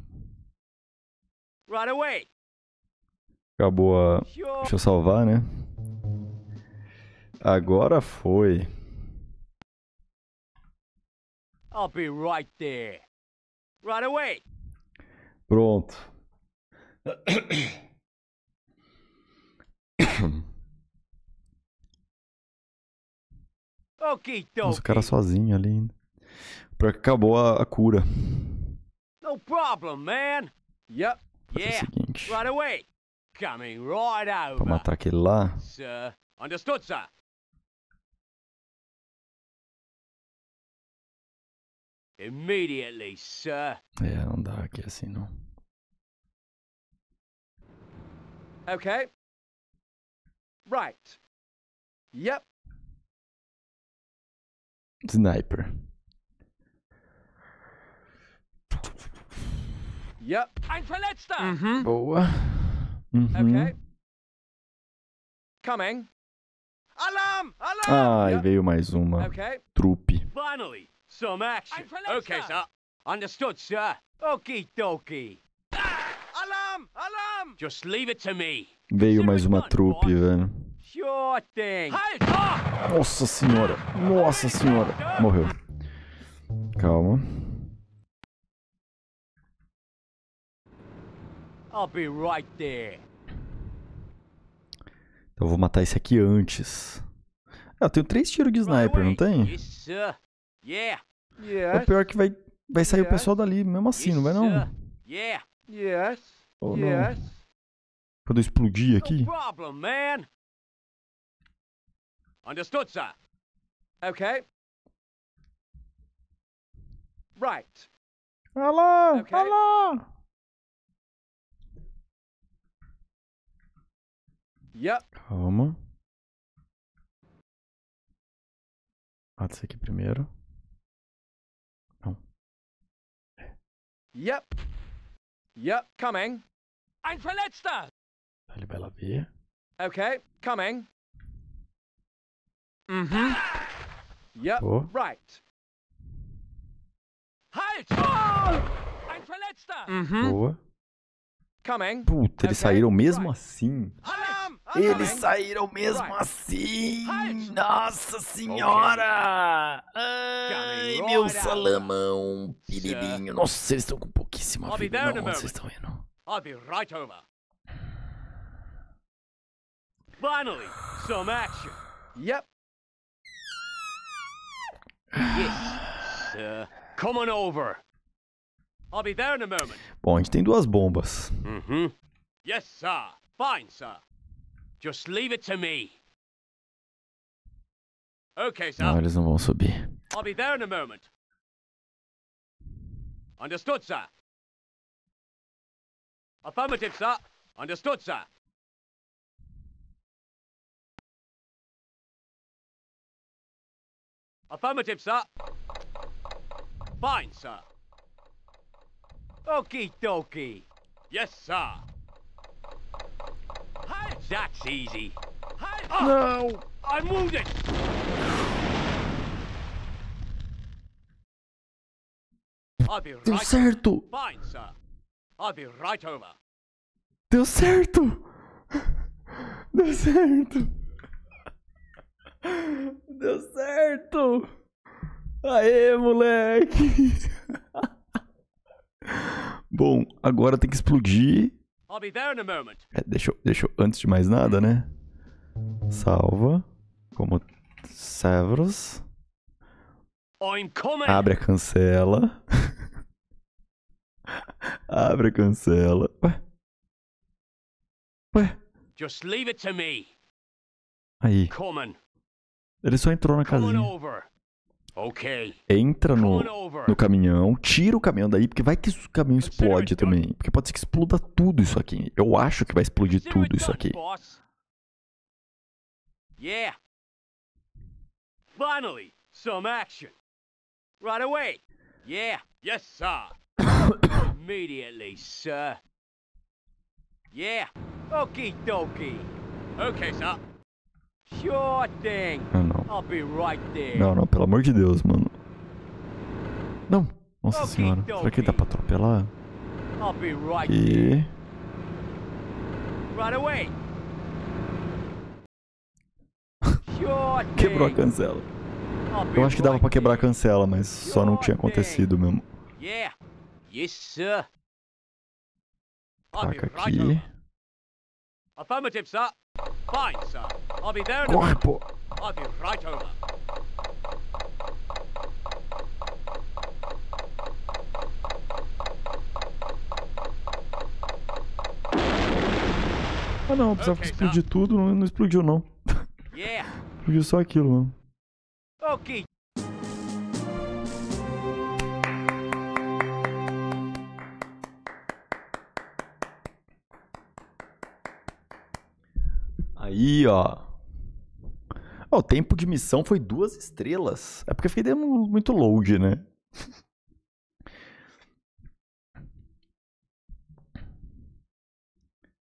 Right away. Acabou a. Deixa eu salvar, né? Agora foi. I'll be right there. Right away. Pronto. okay, Nossa, o cara sozinho ali ainda. Pra que acabou a, a cura. No problem, man. Yep fazer yeah, o seguinte. Right away. Coming right over. Vou matar aquele lá. Sir. Understood, sir. Immediately, sir. É, não dá aqui assim não. Okay. Right. Yep. Sniper. Yep. Ein Verletzter. Mhm. Boa. Mhm. Okay. Coming. Alarm! Alarm! Ai, yep. veio mais uma. Okay. Trupe. Finally, some action. Okay, sir. Understood, sir. Okie dokie. Ah! Alarm! Alarm! Just leave it to me. Veio mais uma trupe, velho. Nossa senhora. Nossa senhora. Morreu. Calma. I'll be right there. Então vou matar esse aqui antes. Ah, eu tenho três tiros de sniper, não tem? É o pior é que vai, vai sair o pessoal dali, mesmo assim, não vai não? Ou oh, não? Quando eu explodir aqui? Understood, sir. Okay. Right. Alô, okay. alô. Ja. Calma. Ah, isso aqui primeiro. Não. Yep. Yep, coming. Ein Verletzter! Ele vai B. ver. Okay, coming. Mhm. Yep, ah! so. right. Halt! Oh! Ein Verletzter! Mhm. Boa. So. Puta, eles saíram mesmo assim. Eles saíram mesmo assim! Nossa senhora! Ai, meu salamão, piribinho. Nossa, eles estão com pouquíssima vida. Não, onde vocês estão indo? Finally, some action. Yep. Yes, sir. Coming over. I'll be there in a moment. Bom, a gente tem duas bombas. Uhum. Mm-hmm. Yes, sir. Fine, sir. Just leave it to me. Okay, sir. Não, eles não vão subir. I'll be there in a moment. Understood, sir. Affirmative, sir. Understood, sir. Affirmative, sir. Fine, sir. Okie dokie. Yes, sir. That's easy. Não, oh, no! I'm wounded! Deu certo! Deu certo! Deu certo! Deu certo! Aê, moleque! Bom, agora tem que explodir. É, deixa, deixa antes de mais nada, né? Salva. Como Severus. Abre a cancela. Abre a cancela. Ué? Ué? Just leave it to me. Aí. Ele só entrou na casinha. Entra no, no caminhão, tira o caminhão daí, porque vai que o caminhão explode também. Porque pode ser que exploda tudo isso aqui. Eu acho que vai explodir tudo isso aqui. Yeah. Finally, some action. Right away. Yeah. Yes, sir. Immediately, sir. Yeah. Okie dokie. Okay, sir. Sure Ah, não. I'll be right there. Não, não, pelo amor de Deus, mano. Não. Nossa okay, senhora. Então, será que dá pra atropelar? I'll be right e... Right away. Sure Quebrou a cancela. Eu acho que dava pra quebrar a cancela, mas só não tinha acontecido mesmo. Yeah. Yes, senhor. Taca aqui. Affirmative, sir. Fine, sir. I'll be there in Corpo. A... I'll be right over. Ah não, precisava okay, explodir sir. tudo, não, não explodiu não. Yeah. explodiu só aquilo, mano. Ok, Aí, ó. ó. O tempo de missão foi duas estrelas. É porque eu fiquei dando muito load, né?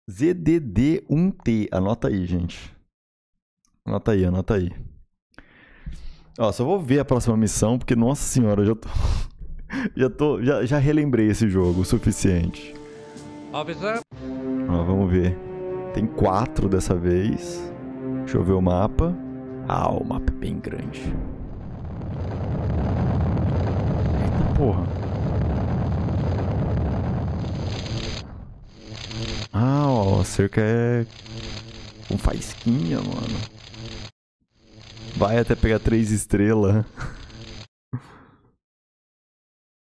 ZDD1T. Anota aí, gente. Anota aí, anota aí. Ó, só vou ver a próxima missão, porque, nossa senhora, eu já tô. já tô. Já, já relembrei esse jogo o suficiente. Ó, vamos ver. Tem quatro dessa vez. Deixa eu ver o mapa. Ah, o mapa é bem grande. Eita porra. Ah, ó, a cerca é com faísquinha, mano. Vai até pegar três estrelas.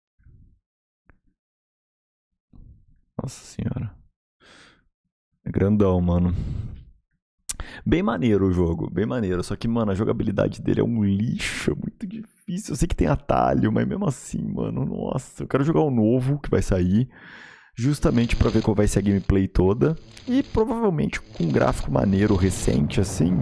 Nossa senhora. É grandão, mano. Bem maneiro o jogo, bem maneiro. Só que, mano, a jogabilidade dele é um lixo, é muito difícil. Eu sei que tem atalho, mas mesmo assim, mano, nossa. Eu quero jogar o novo que vai sair, justamente para ver qual vai ser a gameplay toda. E provavelmente com um gráfico maneiro recente, assim,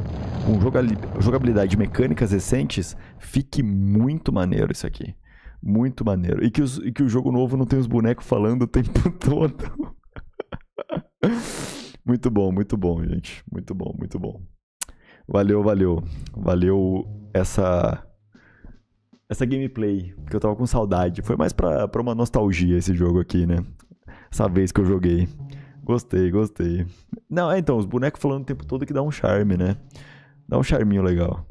com jogabilidade mecânicas recentes, fique muito maneiro isso aqui. Muito maneiro. E que, os, e que o jogo novo não tem os bonecos falando o tempo todo. Muito bom, muito bom, gente. Muito bom, muito bom. Valeu, valeu. Valeu essa essa gameplay, que eu tava com saudade. Foi mais pra, pra uma nostalgia esse jogo aqui, né? Essa vez que eu joguei. Gostei, gostei. Não, é então, os bonecos falando o tempo todo que dá um charme, né? Dá um charminho legal.